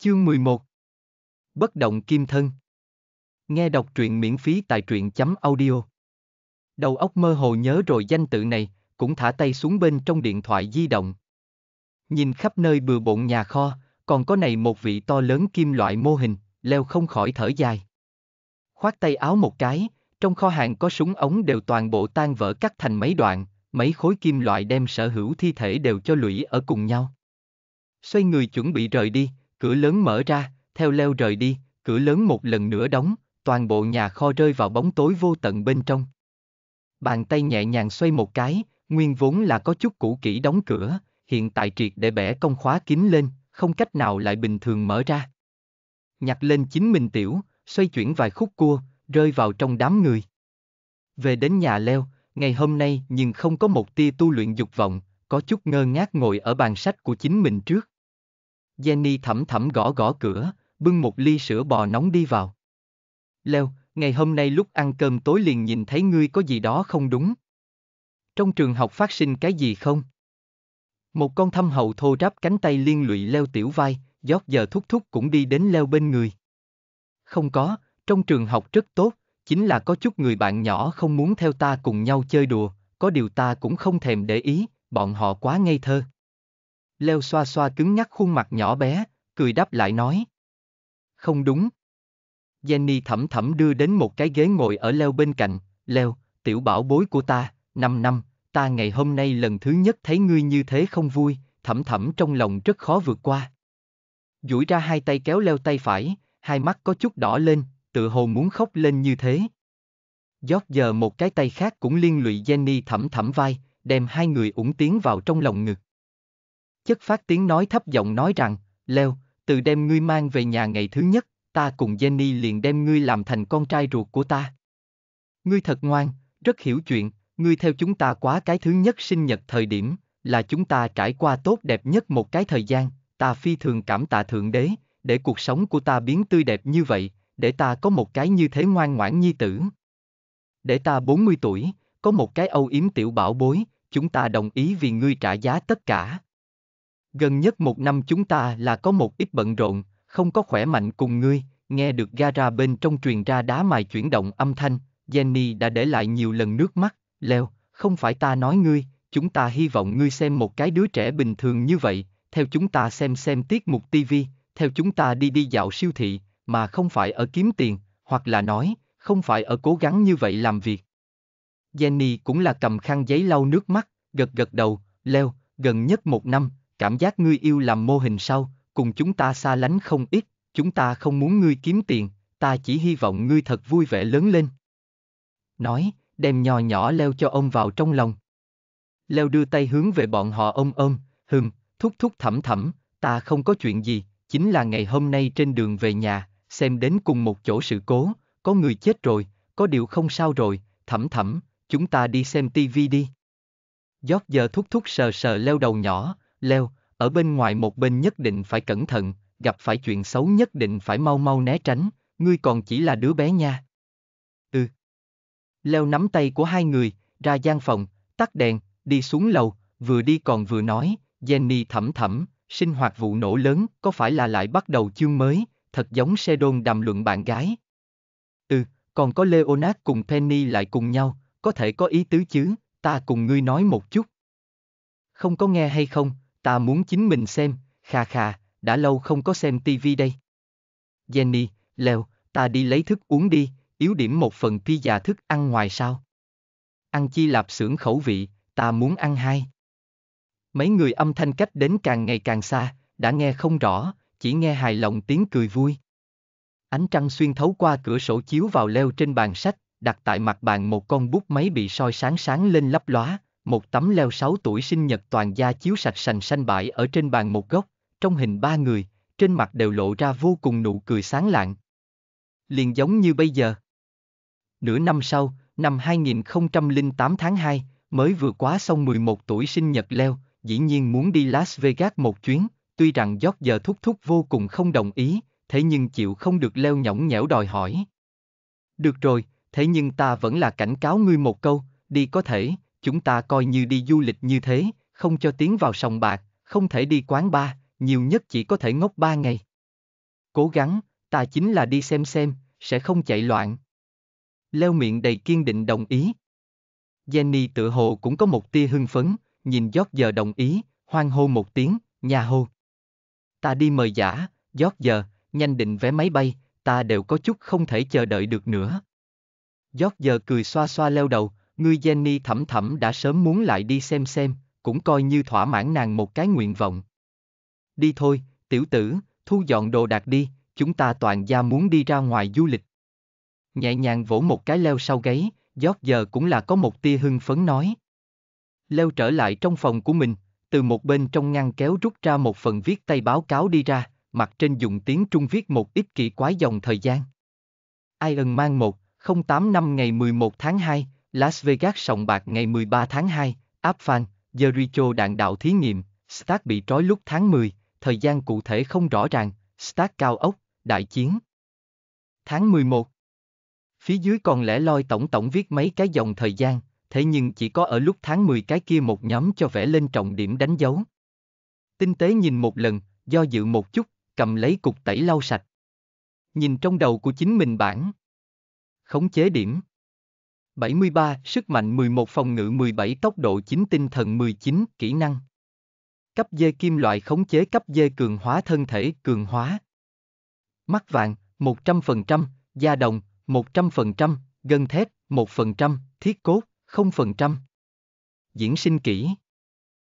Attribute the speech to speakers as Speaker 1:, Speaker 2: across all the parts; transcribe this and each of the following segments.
Speaker 1: Chương 11 Bất động kim thân Nghe đọc truyện miễn phí tại truyện chấm audio Đầu óc mơ hồ nhớ rồi danh tự này, cũng thả tay xuống bên trong điện thoại di động. Nhìn khắp nơi bừa bộn nhà kho, còn có này một vị to lớn kim loại mô hình, leo không khỏi thở dài. Khoát tay áo một cái, trong kho hàng có súng ống đều toàn bộ tan vỡ cắt thành mấy đoạn, mấy khối kim loại đem sở hữu thi thể đều cho lũy ở cùng nhau. Xoay người chuẩn bị rời đi, Cửa lớn mở ra, theo leo rời đi, cửa lớn một lần nữa đóng, toàn bộ nhà kho rơi vào bóng tối vô tận bên trong. Bàn tay nhẹ nhàng xoay một cái, nguyên vốn là có chút cũ kỹ đóng cửa, hiện tại triệt để bẻ công khóa kín lên, không cách nào lại bình thường mở ra. Nhặt lên chính mình tiểu, xoay chuyển vài khúc cua, rơi vào trong đám người. Về đến nhà leo, ngày hôm nay nhưng không có một tia tu luyện dục vọng, có chút ngơ ngác ngồi ở bàn sách của chính mình trước. Jenny thẩm thẩm gõ gõ cửa, bưng một ly sữa bò nóng đi vào. Leo, ngày hôm nay lúc ăn cơm tối liền nhìn thấy ngươi có gì đó không đúng. Trong trường học phát sinh cái gì không? Một con thâm hậu thô ráp cánh tay liên lụy leo tiểu vai, giót giờ thúc thúc cũng đi đến leo bên người. Không có, trong trường học rất tốt, chính là có chút người bạn nhỏ không muốn theo ta cùng nhau chơi đùa, có điều ta cũng không thèm để ý, bọn họ quá ngây thơ. Leo xoa xoa cứng nhắc khuôn mặt nhỏ bé, cười đáp lại nói. Không đúng. Jenny thẩm thẩm đưa đến một cái ghế ngồi ở Leo bên cạnh, Leo, tiểu bảo bối của ta, năm năm, ta ngày hôm nay lần thứ nhất thấy ngươi như thế không vui, thẩm thẩm trong lòng rất khó vượt qua. duỗi ra hai tay kéo Leo tay phải, hai mắt có chút đỏ lên, tự hồ muốn khóc lên như thế. Giót giờ một cái tay khác cũng liên lụy Jenny thẩm thẩm vai, đem hai người ủng tiến vào trong lòng ngực chất phát tiếng nói thấp giọng nói rằng, Leo, từ đem ngươi mang về nhà ngày thứ nhất, ta cùng Jenny liền đem ngươi làm thành con trai ruột của ta. Ngươi thật ngoan, rất hiểu chuyện, ngươi theo chúng ta quá cái thứ nhất sinh nhật thời điểm, là chúng ta trải qua tốt đẹp nhất một cái thời gian, ta phi thường cảm tạ Thượng Đế, để cuộc sống của ta biến tươi đẹp như vậy, để ta có một cái như thế ngoan ngoãn nhi tử. Để ta 40 tuổi, có một cái âu yếm tiểu bảo bối, chúng ta đồng ý vì ngươi trả giá tất cả. Gần nhất một năm chúng ta là có một ít bận rộn, không có khỏe mạnh cùng ngươi, nghe được gara bên trong truyền ra đá mài chuyển động âm thanh, Jenny đã để lại nhiều lần nước mắt, leo, không phải ta nói ngươi, chúng ta hy vọng ngươi xem một cái đứa trẻ bình thường như vậy, theo chúng ta xem xem tiết mục TV, theo chúng ta đi đi dạo siêu thị, mà không phải ở kiếm tiền, hoặc là nói, không phải ở cố gắng như vậy làm việc. Jenny cũng là cầm khăn giấy lau nước mắt, gật gật đầu, leo, gần nhất một năm, cảm giác ngươi yêu làm mô hình sau, cùng chúng ta xa lánh không ít, chúng ta không muốn ngươi kiếm tiền, ta chỉ hy vọng ngươi thật vui vẻ lớn lên. Nói, đem nhỏ nhỏ leo cho ông vào trong lòng. Leo đưa tay hướng về bọn họ ông ôm, hừm, thúc thúc thẩm thẩm, ta không có chuyện gì, chính là ngày hôm nay trên đường về nhà, xem đến cùng một chỗ sự cố, có người chết rồi, có điều không sao rồi, thẩm thẩm, chúng ta đi xem tivi đi. Giót giờ thúc thúc sờ sờ leo đầu nhỏ, leo, ở bên ngoài một bên nhất định phải cẩn thận, gặp phải chuyện xấu nhất định phải mau mau né tránh, ngươi còn chỉ là đứa bé nha. Ừ. Leo nắm tay của hai người, ra gian phòng, tắt đèn, đi xuống lầu, vừa đi còn vừa nói, Jenny thẩm thẩm, sinh hoạt vụ nổ lớn có phải là lại bắt đầu chương mới, thật giống xe đàm luận bạn gái. Ừ, còn có Leonard cùng Penny lại cùng nhau, có thể có ý tứ chứ, ta cùng ngươi nói một chút. Không có nghe hay không, ta muốn chính mình xem, kha kha, đã lâu không có xem tivi đây. Jenny, Leo, ta đi lấy thức uống đi, yếu điểm một phần pizza thức ăn ngoài sao. Ăn chi lạp xưởng khẩu vị, ta muốn ăn hai. Mấy người âm thanh cách đến càng ngày càng xa, đã nghe không rõ, chỉ nghe hài lòng tiếng cười vui. Ánh trăng xuyên thấu qua cửa sổ chiếu vào leo trên bàn sách, đặt tại mặt bàn một con bút máy bị soi sáng sáng lên lấp lóa, một tấm leo 6 tuổi sinh nhật toàn gia chiếu sạch sành xanh bãi ở trên bàn một góc, trong hình ba người, trên mặt đều lộ ra vô cùng nụ cười sáng lạng. Liền giống như bây giờ. Nửa năm sau, năm 2008 tháng 2, mới vừa quá xong 11 tuổi sinh nhật leo, dĩ nhiên muốn đi Las Vegas một chuyến, tuy rằng giót giờ thúc thúc vô cùng không đồng ý, thế nhưng chịu không được leo nhõng nhẽo đòi hỏi. Được rồi, thế nhưng ta vẫn là cảnh cáo ngươi một câu, đi có thể, Chúng ta coi như đi du lịch như thế, không cho tiến vào sòng bạc, không thể đi quán bar, nhiều nhất chỉ có thể ngốc ba ngày. Cố gắng, ta chính là đi xem xem, sẽ không chạy loạn. Leo miệng đầy kiên định đồng ý. Jenny tự hồ cũng có một tia hưng phấn, nhìn giót giờ đồng ý, hoan hô một tiếng, nhà hô. Ta đi mời giả, giót giờ, nhanh định vé máy bay, ta đều có chút không thể chờ đợi được nữa. Giót giờ cười xoa xoa leo đầu, ngươi Jenny thẩm thẩm đã sớm muốn lại đi xem xem, cũng coi như thỏa mãn nàng một cái nguyện vọng. Đi thôi, tiểu tử, thu dọn đồ đạc đi, chúng ta toàn gia muốn đi ra ngoài du lịch. Nhẹ nhàng vỗ một cái leo sau gáy, giót giờ cũng là có một tia hưng phấn nói. Leo trở lại trong phòng của mình, từ một bên trong ngăn kéo rút ra một phần viết tay báo cáo đi ra, mặt trên dùng tiếng Trung viết một ít kỳ quái dòng thời gian. Ai ân mang 1, 08 năm ngày 11 tháng 2, Las Vegas sòng bạc ngày 13 tháng 2, áp phan, Jericho đạn đạo thí nghiệm, Stark bị trói lúc tháng 10, thời gian cụ thể không rõ ràng, Stark cao ốc, đại chiến. Tháng 11 Phía dưới còn lẽ loi tổng tổng viết mấy cái dòng thời gian, thế nhưng chỉ có ở lúc tháng 10 cái kia một nhóm cho vẽ lên trọng điểm đánh dấu. Tinh tế nhìn một lần, do dự một chút, cầm lấy cục tẩy lau sạch. Nhìn trong đầu của chính mình bản. Khống chế điểm. 73, sức mạnh 11 phòng ngự 17 tốc độ 9 tinh thần 19, kỹ năng. Cấp dê kim loại khống chế cấp dê cường hóa thân thể, cường hóa. Mắt vàng, 100%, da đồng, 100%, gân thép, 1%, thiết cốt, 0%. Diễn sinh kỹ.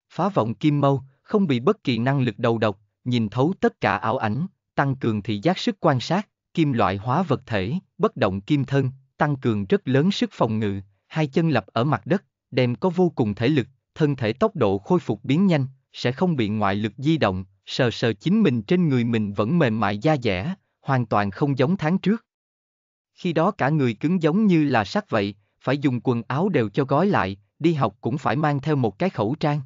Speaker 1: Phá vọng kim mâu, không bị bất kỳ năng lực đầu độc, nhìn thấu tất cả ảo ảnh, tăng cường thị giác sức quan sát, kim loại hóa vật thể, bất động kim thân, tăng cường rất lớn sức phòng ngự, hai chân lập ở mặt đất, đem có vô cùng thể lực, thân thể tốc độ khôi phục biến nhanh, sẽ không bị ngoại lực di động, sờ sờ chính mình trên người mình vẫn mềm mại da dẻ, hoàn toàn không giống tháng trước. Khi đó cả người cứng giống như là sắt vậy, phải dùng quần áo đều cho gói lại, đi học cũng phải mang theo một cái khẩu trang.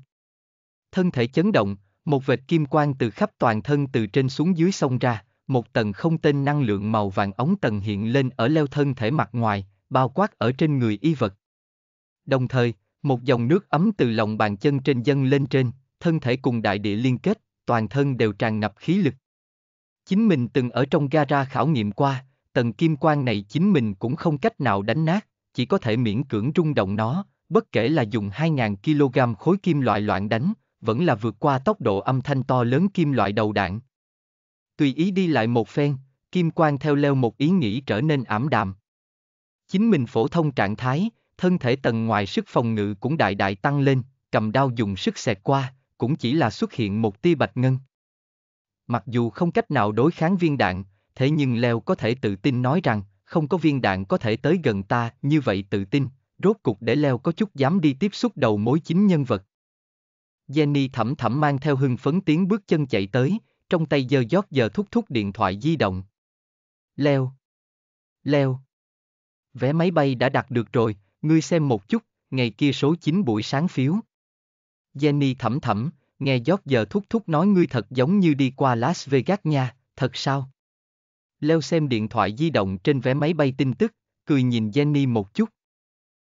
Speaker 1: Thân thể chấn động, một vệt kim quang từ khắp toàn thân từ trên xuống dưới xông ra, một tầng không tên năng lượng màu vàng ống tầng hiện lên ở leo thân thể mặt ngoài, bao quát ở trên người y vật. Đồng thời, một dòng nước ấm từ lòng bàn chân trên dân lên trên, thân thể cùng đại địa liên kết, toàn thân đều tràn ngập khí lực. Chính mình từng ở trong gara khảo nghiệm qua, tầng kim quang này chính mình cũng không cách nào đánh nát, chỉ có thể miễn cưỡng rung động nó, bất kể là dùng 2.000 kg khối kim loại loạn đánh, vẫn là vượt qua tốc độ âm thanh to lớn kim loại đầu đạn, Tùy ý đi lại một phen, kim quang theo leo một ý nghĩ trở nên ảm đạm. Chính mình phổ thông trạng thái, thân thể tầng ngoài sức phòng ngự cũng đại đại tăng lên, cầm đao dùng sức xẹt qua, cũng chỉ là xuất hiện một tia bạch ngân. Mặc dù không cách nào đối kháng viên đạn, thế nhưng Leo có thể tự tin nói rằng, không có viên đạn có thể tới gần ta, như vậy tự tin, rốt cục để Leo có chút dám đi tiếp xúc đầu mối chính nhân vật. Jenny thẩm thẩm mang theo hưng phấn tiếng bước chân chạy tới, trong tay giơ giót giờ thúc thúc điện thoại di động. Leo. Leo. Vé máy bay đã đặt được rồi, ngươi xem một chút, ngày kia số 9 buổi sáng phiếu. Jenny thẩm thẩm, nghe giót giờ thúc thúc nói ngươi thật giống như đi qua Las Vegas nha, thật sao? Leo xem điện thoại di động trên vé máy bay tin tức, cười nhìn Jenny một chút.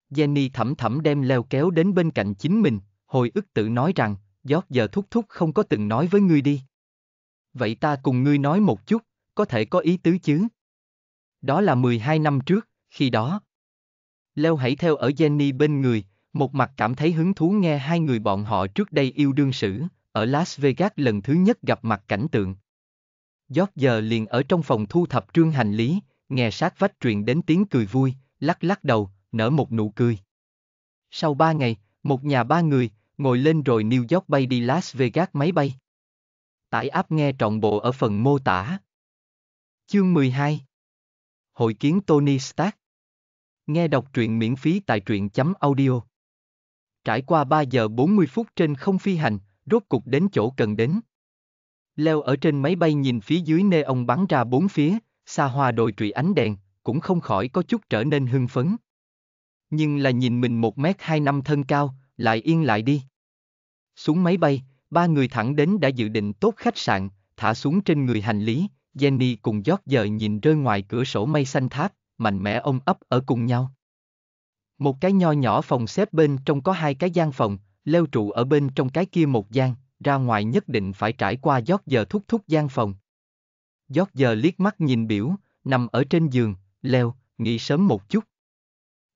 Speaker 1: Jenny thẩm thẩm đem Leo kéo đến bên cạnh chính mình, hồi ức tự nói rằng, giót giờ thúc thúc không có từng nói với ngươi đi vậy ta cùng ngươi nói một chút, có thể có ý tứ chứ? Đó là 12 năm trước, khi đó. Leo hãy theo ở Jenny bên người, một mặt cảm thấy hứng thú nghe hai người bọn họ trước đây yêu đương sử, ở Las Vegas lần thứ nhất gặp mặt cảnh tượng. Giót giờ liền ở trong phòng thu thập trương hành lý, nghe sát vách truyền đến tiếng cười vui, lắc lắc đầu, nở một nụ cười. Sau ba ngày, một nhà ba người, ngồi lên rồi New York bay đi Las Vegas máy bay. Tải app nghe trọn bộ ở phần mô tả. Chương 12 Hội kiến Tony Stark Nghe đọc truyện miễn phí tại truyện.audio chấm Trải qua 3 giờ 40 phút trên không phi hành, rốt cục đến chỗ cần đến. Leo ở trên máy bay nhìn phía dưới nơi ông bắn ra bốn phía, xa hoa đồi trụy ánh đèn, cũng không khỏi có chút trở nên hưng phấn. Nhưng là nhìn mình một mét hai năm thân cao, lại yên lại đi. Xuống máy bay, ba người thẳng đến đã dự định tốt khách sạn, thả xuống trên người hành lý, Jenny cùng giót dời nhìn rơi ngoài cửa sổ mây xanh tháp, mạnh mẽ ôm ấp ở cùng nhau. Một cái nho nhỏ phòng xếp bên trong có hai cái gian phòng, leo trụ ở bên trong cái kia một gian, ra ngoài nhất định phải trải qua giót giờ thúc thúc gian phòng. Giót giờ liếc mắt nhìn biểu, nằm ở trên giường, leo, nghỉ sớm một chút.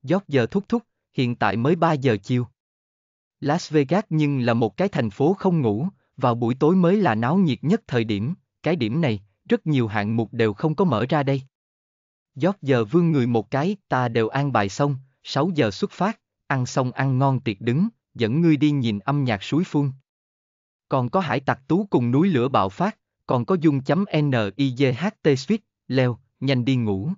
Speaker 1: Giót giờ thúc thúc, hiện tại mới 3 giờ chiều, Las Vegas nhưng là một cái thành phố không ngủ, vào buổi tối mới là náo nhiệt nhất thời điểm, cái điểm này, rất nhiều hạng mục đều không có mở ra đây. Giót giờ vương người một cái, ta đều an bài xong, 6 giờ xuất phát, ăn xong ăn ngon tiệc đứng, dẫn ngươi đi nhìn âm nhạc suối phun. Còn có hải tặc tú cùng núi lửa bạo phát, còn có dung chấm NIGHT suite, leo, nhanh đi ngủ.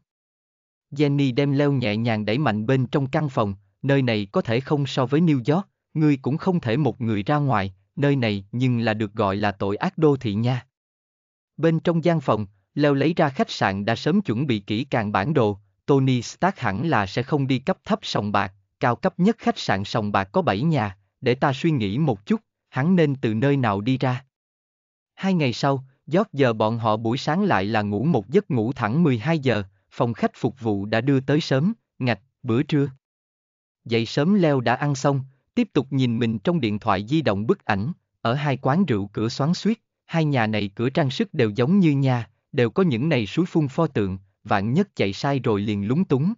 Speaker 1: Jenny đem leo nhẹ nhàng đẩy mạnh bên trong căn phòng, nơi này có thể không so với New York, ngươi cũng không thể một người ra ngoài, nơi này nhưng là được gọi là tội ác đô thị nha. Bên trong gian phòng, Leo lấy ra khách sạn đã sớm chuẩn bị kỹ càng bản đồ, Tony Stark hẳn là sẽ không đi cấp thấp sòng bạc, cao cấp nhất khách sạn sòng bạc có 7 nhà, để ta suy nghĩ một chút, hắn nên từ nơi nào đi ra. Hai ngày sau, giót giờ bọn họ buổi sáng lại là ngủ một giấc ngủ thẳng 12 giờ, phòng khách phục vụ đã đưa tới sớm, ngạch, bữa trưa. Dậy sớm Leo đã ăn xong, Tiếp tục nhìn mình trong điện thoại di động bức ảnh, ở hai quán rượu cửa xoắn suýt, hai nhà này cửa trang sức đều giống như nhà, đều có những này suối phun pho tượng, vạn nhất chạy sai rồi liền lúng túng.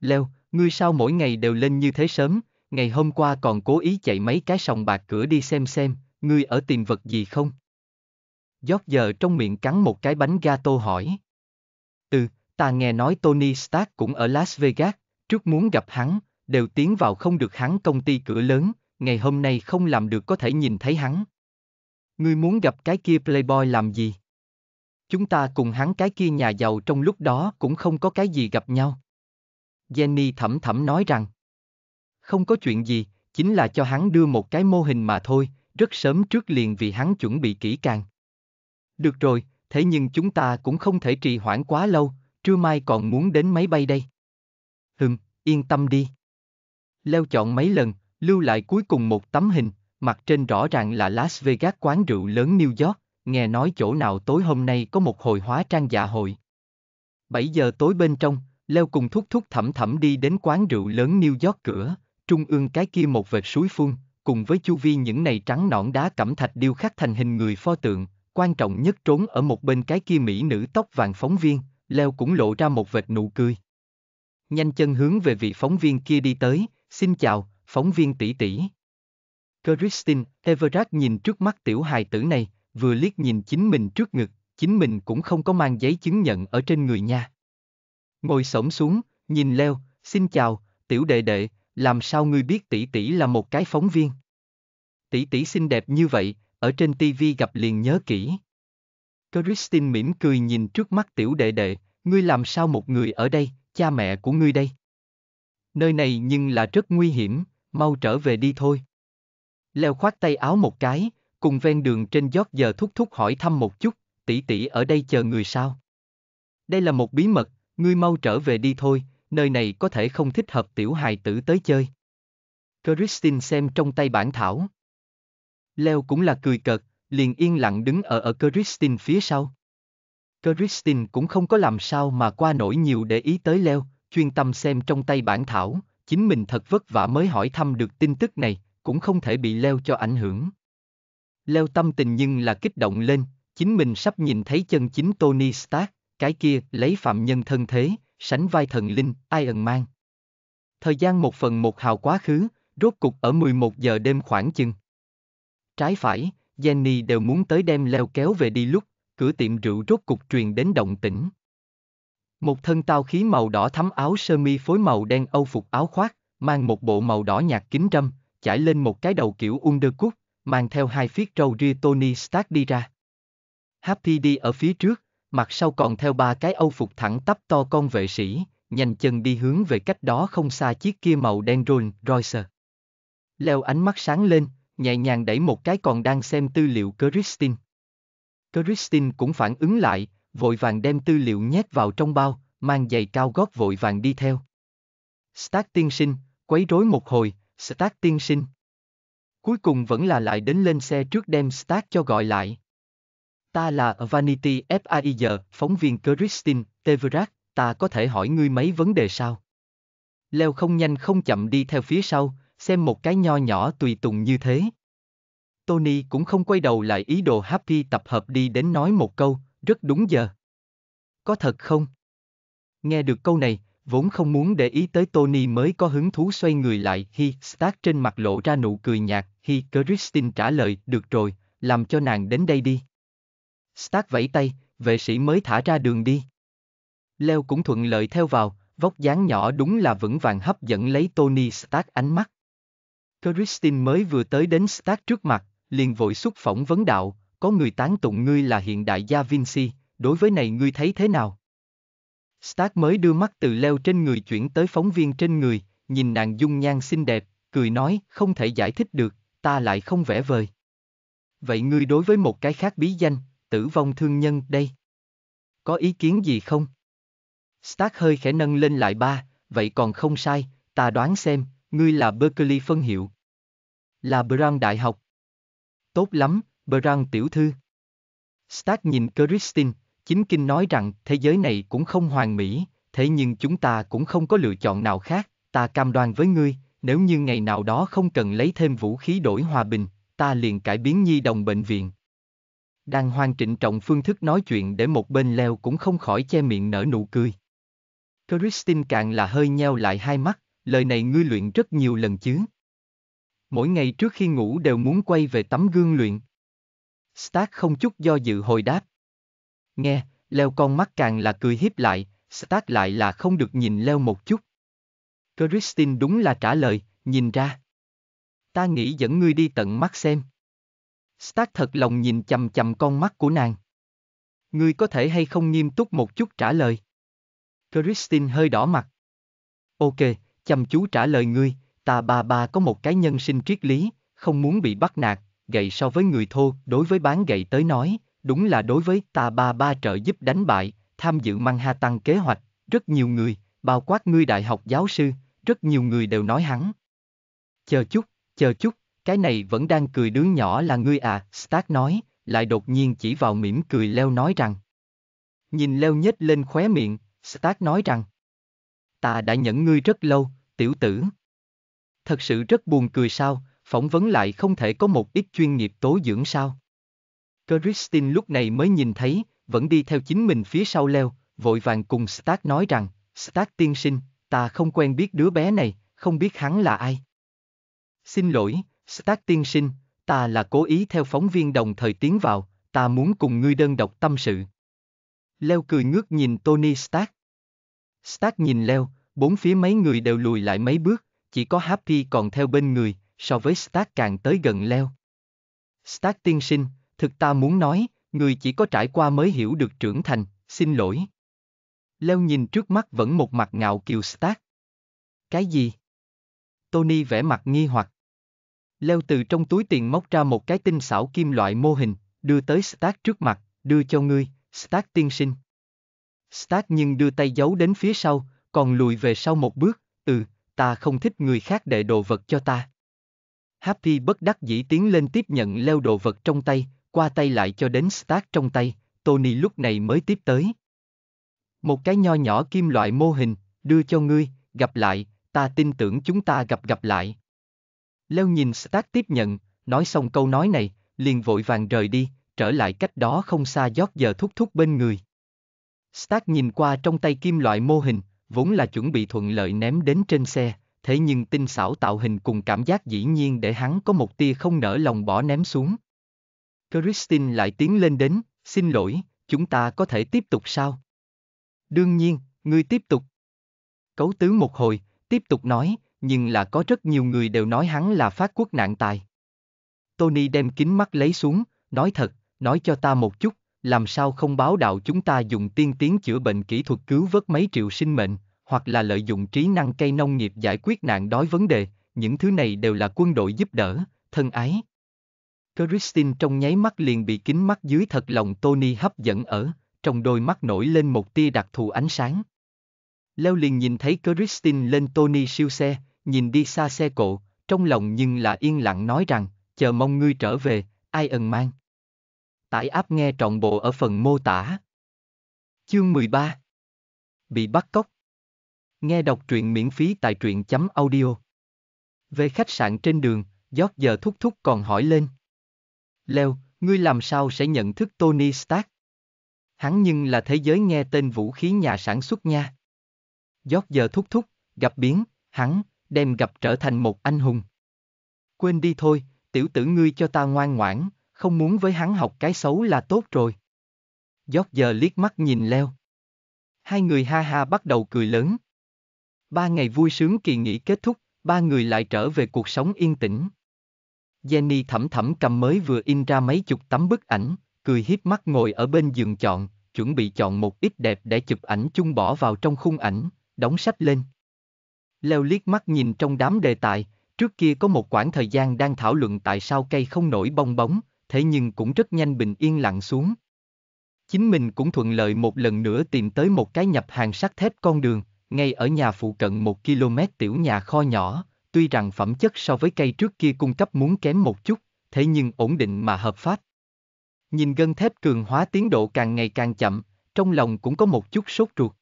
Speaker 1: Leo, ngươi sao mỗi ngày đều lên như thế sớm, ngày hôm qua còn cố ý chạy mấy cái sòng bạc cửa đi xem xem, ngươi ở tìm vật gì không? Giót giờ trong miệng cắn một cái bánh gato hỏi. Ừ, ta nghe nói Tony Stark cũng ở Las Vegas, trước muốn gặp hắn, đều tiến vào không được hắn công ty cửa lớn, ngày hôm nay không làm được có thể nhìn thấy hắn. Ngươi muốn gặp cái kia Playboy làm gì? Chúng ta cùng hắn cái kia nhà giàu trong lúc đó cũng không có cái gì gặp nhau. Jenny thẩm thẩm nói rằng, không có chuyện gì, chính là cho hắn đưa một cái mô hình mà thôi, rất sớm trước liền vì hắn chuẩn bị kỹ càng. Được rồi, thế nhưng chúng ta cũng không thể trì hoãn quá lâu, trưa mai còn muốn đến máy bay đây. Hừm, yên tâm đi leo chọn mấy lần, lưu lại cuối cùng một tấm hình, mặt trên rõ ràng là Las Vegas quán rượu lớn New York, nghe nói chỗ nào tối hôm nay có một hồi hóa trang dạ hội. 7 giờ tối bên trong, Leo cùng thúc thúc thẩm thẩm đi đến quán rượu lớn New York cửa, trung ương cái kia một vệt suối phun, cùng với chu vi những này trắng nõn đá cẩm thạch điêu khắc thành hình người pho tượng, quan trọng nhất trốn ở một bên cái kia mỹ nữ tóc vàng phóng viên, Leo cũng lộ ra một vệt nụ cười. Nhanh chân hướng về vị phóng viên kia đi tới, Xin chào, phóng viên tỷ tỷ. Christine everard nhìn trước mắt tiểu hài tử này, vừa liếc nhìn chính mình trước ngực, chính mình cũng không có mang giấy chứng nhận ở trên người nha. Ngồi xổm xuống, nhìn leo, xin chào, tiểu đệ đệ, làm sao ngươi biết tỷ tỷ là một cái phóng viên? Tỷ tỷ xinh đẹp như vậy, ở trên tivi gặp liền nhớ kỹ. Christine mỉm cười nhìn trước mắt tiểu đệ đệ, ngươi làm sao một người ở đây, cha mẹ của ngươi đây? nơi này nhưng là rất nguy hiểm, mau trở về đi thôi. Leo khoát tay áo một cái, cùng ven đường trên giót giờ thúc thúc hỏi thăm một chút, tỷ tỷ ở đây chờ người sao? Đây là một bí mật, ngươi mau trở về đi thôi, nơi này có thể không thích hợp tiểu hài tử tới chơi. Christine xem trong tay bản thảo. Leo cũng là cười cợt, liền yên lặng đứng ở ở Christine phía sau. Christine cũng không có làm sao mà qua nổi nhiều để ý tới Leo, chuyên tâm xem trong tay bản thảo, chính mình thật vất vả mới hỏi thăm được tin tức này, cũng không thể bị leo cho ảnh hưởng. Leo tâm tình nhưng là kích động lên, chính mình sắp nhìn thấy chân chính Tony Stark, cái kia lấy phạm nhân thân thế, sánh vai thần linh, Iron Man. Thời gian một phần một hào quá khứ, rốt cục ở 11 giờ đêm khoảng chừng. Trái phải, Jenny đều muốn tới đem leo kéo về đi lúc, cửa tiệm rượu rốt cục truyền đến động tĩnh. Một thân tao khí màu đỏ thắm áo sơ mi phối màu đen âu phục áo khoác, mang một bộ màu đỏ nhạt kính râm, chải lên một cái đầu kiểu undercut, mang theo hai phiết râu ria Tony Stark đi ra. Happy đi ở phía trước, mặt sau còn theo ba cái âu phục thẳng tắp to con vệ sĩ, nhanh chân đi hướng về cách đó không xa chiếc kia màu đen Rolls Royce. Leo ánh mắt sáng lên, nhẹ nhàng đẩy một cái còn đang xem tư liệu Christine. Christine cũng phản ứng lại, vội vàng đem tư liệu nhét vào trong bao, mang giày cao gót vội vàng đi theo. Stark tiên sinh, quấy rối một hồi, Stark tiên sinh. Cuối cùng vẫn là lại đến lên xe trước đem Stark cho gọi lại. Ta là Vanity FAI giờ, phóng viên Christine, Teverac, ta có thể hỏi ngươi mấy vấn đề sao? Leo không nhanh không chậm đi theo phía sau, xem một cái nho nhỏ tùy tùng như thế. Tony cũng không quay đầu lại ý đồ Happy tập hợp đi đến nói một câu, rất đúng giờ. Có thật không? Nghe được câu này, vốn không muốn để ý tới Tony mới có hứng thú xoay người lại, khi Stark trên mặt lộ ra nụ cười nhạt, khi Christine trả lời, được rồi, làm cho nàng đến đây đi. Stark vẫy tay, vệ sĩ mới thả ra đường đi. Leo cũng thuận lợi theo vào, vóc dáng nhỏ đúng là vững vàng hấp dẫn lấy Tony Stark ánh mắt. Christine mới vừa tới đến Stark trước mặt, liền vội xúc phỏng vấn đạo, có người tán tụng ngươi là hiện đại gia Vinci, đối với này ngươi thấy thế nào? Stark mới đưa mắt từ leo trên người chuyển tới phóng viên trên người, nhìn nàng dung nhan xinh đẹp, cười nói, không thể giải thích được, ta lại không vẽ vời. Vậy ngươi đối với một cái khác bí danh, tử vong thương nhân đây? Có ý kiến gì không? Stark hơi khẽ nâng lên lại ba, vậy còn không sai, ta đoán xem, ngươi là Berkeley phân hiệu. Là Brown Đại học. Tốt lắm, Brown tiểu thư. Stark nhìn Christine, chính kinh nói rằng thế giới này cũng không hoàn mỹ, thế nhưng chúng ta cũng không có lựa chọn nào khác, ta cam đoan với ngươi, nếu như ngày nào đó không cần lấy thêm vũ khí đổi hòa bình, ta liền cải biến nhi đồng bệnh viện. Đang hoàn trịnh trọng phương thức nói chuyện để một bên leo cũng không khỏi che miệng nở nụ cười. Christine càng là hơi nheo lại hai mắt, lời này ngươi luyện rất nhiều lần chứ. Mỗi ngày trước khi ngủ đều muốn quay về tấm gương luyện. Stark không chút do dự hồi đáp. Nghe, Leo con mắt càng là cười hiếp lại, Stark lại là không được nhìn Leo một chút. Christine đúng là trả lời, nhìn ra. Ta nghĩ dẫn ngươi đi tận mắt xem. Stark thật lòng nhìn chầm chầm con mắt của nàng. Ngươi có thể hay không nghiêm túc một chút trả lời. Christine hơi đỏ mặt. Ok, chăm chú trả lời ngươi, ta bà bà có một cái nhân sinh triết lý, không muốn bị bắt nạt, gậy so với người thô, đối với bán gậy tới nói, đúng là đối với ta ba ba trợ giúp đánh bại, tham dự mang ha tăng kế hoạch, rất nhiều người, bao quát ngươi đại học giáo sư, rất nhiều người đều nói hắn. Chờ chút, chờ chút, cái này vẫn đang cười đứa nhỏ là ngươi à, Stark nói, lại đột nhiên chỉ vào mỉm cười leo nói rằng. Nhìn leo nhếch lên khóe miệng, Stark nói rằng. Ta đã nhẫn ngươi rất lâu, tiểu tử. Thật sự rất buồn cười sao, phỏng vấn lại không thể có một ít chuyên nghiệp tố dưỡng sao. Christine lúc này mới nhìn thấy, vẫn đi theo chính mình phía sau leo, vội vàng cùng Stark nói rằng, Stark tiên sinh, ta không quen biết đứa bé này, không biết hắn là ai. Xin lỗi, Stark tiên sinh, ta là cố ý theo phóng viên đồng thời tiến vào, ta muốn cùng ngươi đơn độc tâm sự. Leo cười ngước nhìn Tony Stark. Stark nhìn Leo, bốn phía mấy người đều lùi lại mấy bước, chỉ có Happy còn theo bên người, so với Stark càng tới gần leo. Stark tiên sinh, thực ta muốn nói, người chỉ có trải qua mới hiểu được trưởng thành, xin lỗi. Leo nhìn trước mắt vẫn một mặt ngạo kiều Stark. Cái gì? Tony vẽ mặt nghi hoặc. Leo từ trong túi tiền móc ra một cái tinh xảo kim loại mô hình, đưa tới Stark trước mặt, đưa cho ngươi, Stark tiên sinh. Stark nhưng đưa tay giấu đến phía sau, còn lùi về sau một bước, ừ, ta không thích người khác đệ đồ vật cho ta. Happy bất đắc dĩ tiến lên tiếp nhận leo đồ vật trong tay, qua tay lại cho đến Stark trong tay, Tony lúc này mới tiếp tới. Một cái nho nhỏ kim loại mô hình, đưa cho ngươi, gặp lại, ta tin tưởng chúng ta gặp gặp lại. Leo nhìn Stark tiếp nhận, nói xong câu nói này, liền vội vàng rời đi, trở lại cách đó không xa giót giờ thúc thúc bên người. Stark nhìn qua trong tay kim loại mô hình, vốn là chuẩn bị thuận lợi ném đến trên xe, thế nhưng tinh xảo tạo hình cùng cảm giác dĩ nhiên để hắn có một tia không nở lòng bỏ ném xuống. Christine lại tiến lên đến, xin lỗi, chúng ta có thể tiếp tục sao? Đương nhiên, ngươi tiếp tục. Cấu tứ một hồi, tiếp tục nói, nhưng là có rất nhiều người đều nói hắn là phát quốc nạn tài. Tony đem kính mắt lấy xuống, nói thật, nói cho ta một chút, làm sao không báo đạo chúng ta dùng tiên tiến chữa bệnh kỹ thuật cứu vớt mấy triệu sinh mệnh hoặc là lợi dụng trí năng cây nông nghiệp giải quyết nạn đói vấn đề, những thứ này đều là quân đội giúp đỡ, thân ái. Christine trong nháy mắt liền bị kính mắt dưới thật lòng Tony hấp dẫn ở, trong đôi mắt nổi lên một tia đặc thù ánh sáng. Leo liền nhìn thấy Christine lên Tony siêu xe, nhìn đi xa xe cộ, trong lòng nhưng là yên lặng nói rằng, chờ mong ngươi trở về, ai ẩn mang. Tải áp nghe trọn bộ ở phần mô tả. Chương 13 Bị bắt cóc Nghe đọc truyện miễn phí tại truyện chấm audio. Về khách sạn trên đường, giót giờ thúc thúc còn hỏi lên. Leo, ngươi làm sao sẽ nhận thức Tony Stark? Hắn nhưng là thế giới nghe tên vũ khí nhà sản xuất nha. Giót giờ thúc thúc, gặp biến, hắn, đem gặp trở thành một anh hùng. Quên đi thôi, tiểu tử ngươi cho ta ngoan ngoãn, không muốn với hắn học cái xấu là tốt rồi. Giót giờ liếc mắt nhìn Leo. Hai người ha ha bắt đầu cười lớn. Ba ngày vui sướng kỳ nghỉ kết thúc, ba người lại trở về cuộc sống yên tĩnh. Jenny thẩm thẩm cầm mới vừa in ra mấy chục tấm bức ảnh, cười hiếp mắt ngồi ở bên giường chọn, chuẩn bị chọn một ít đẹp để chụp ảnh chung bỏ vào trong khung ảnh, đóng sách lên. Leo liếc mắt nhìn trong đám đề tài, trước kia có một quãng thời gian đang thảo luận tại sao cây không nổi bong bóng, thế nhưng cũng rất nhanh bình yên lặng xuống. Chính mình cũng thuận lợi một lần nữa tìm tới một cái nhập hàng sắt thép con đường, ngay ở nhà phụ cận một km tiểu nhà kho nhỏ, tuy rằng phẩm chất so với cây trước kia cung cấp muốn kém một chút, thế nhưng ổn định mà hợp pháp. Nhìn gân thép cường hóa tiến độ càng ngày càng chậm, trong lòng cũng có một chút sốt ruột.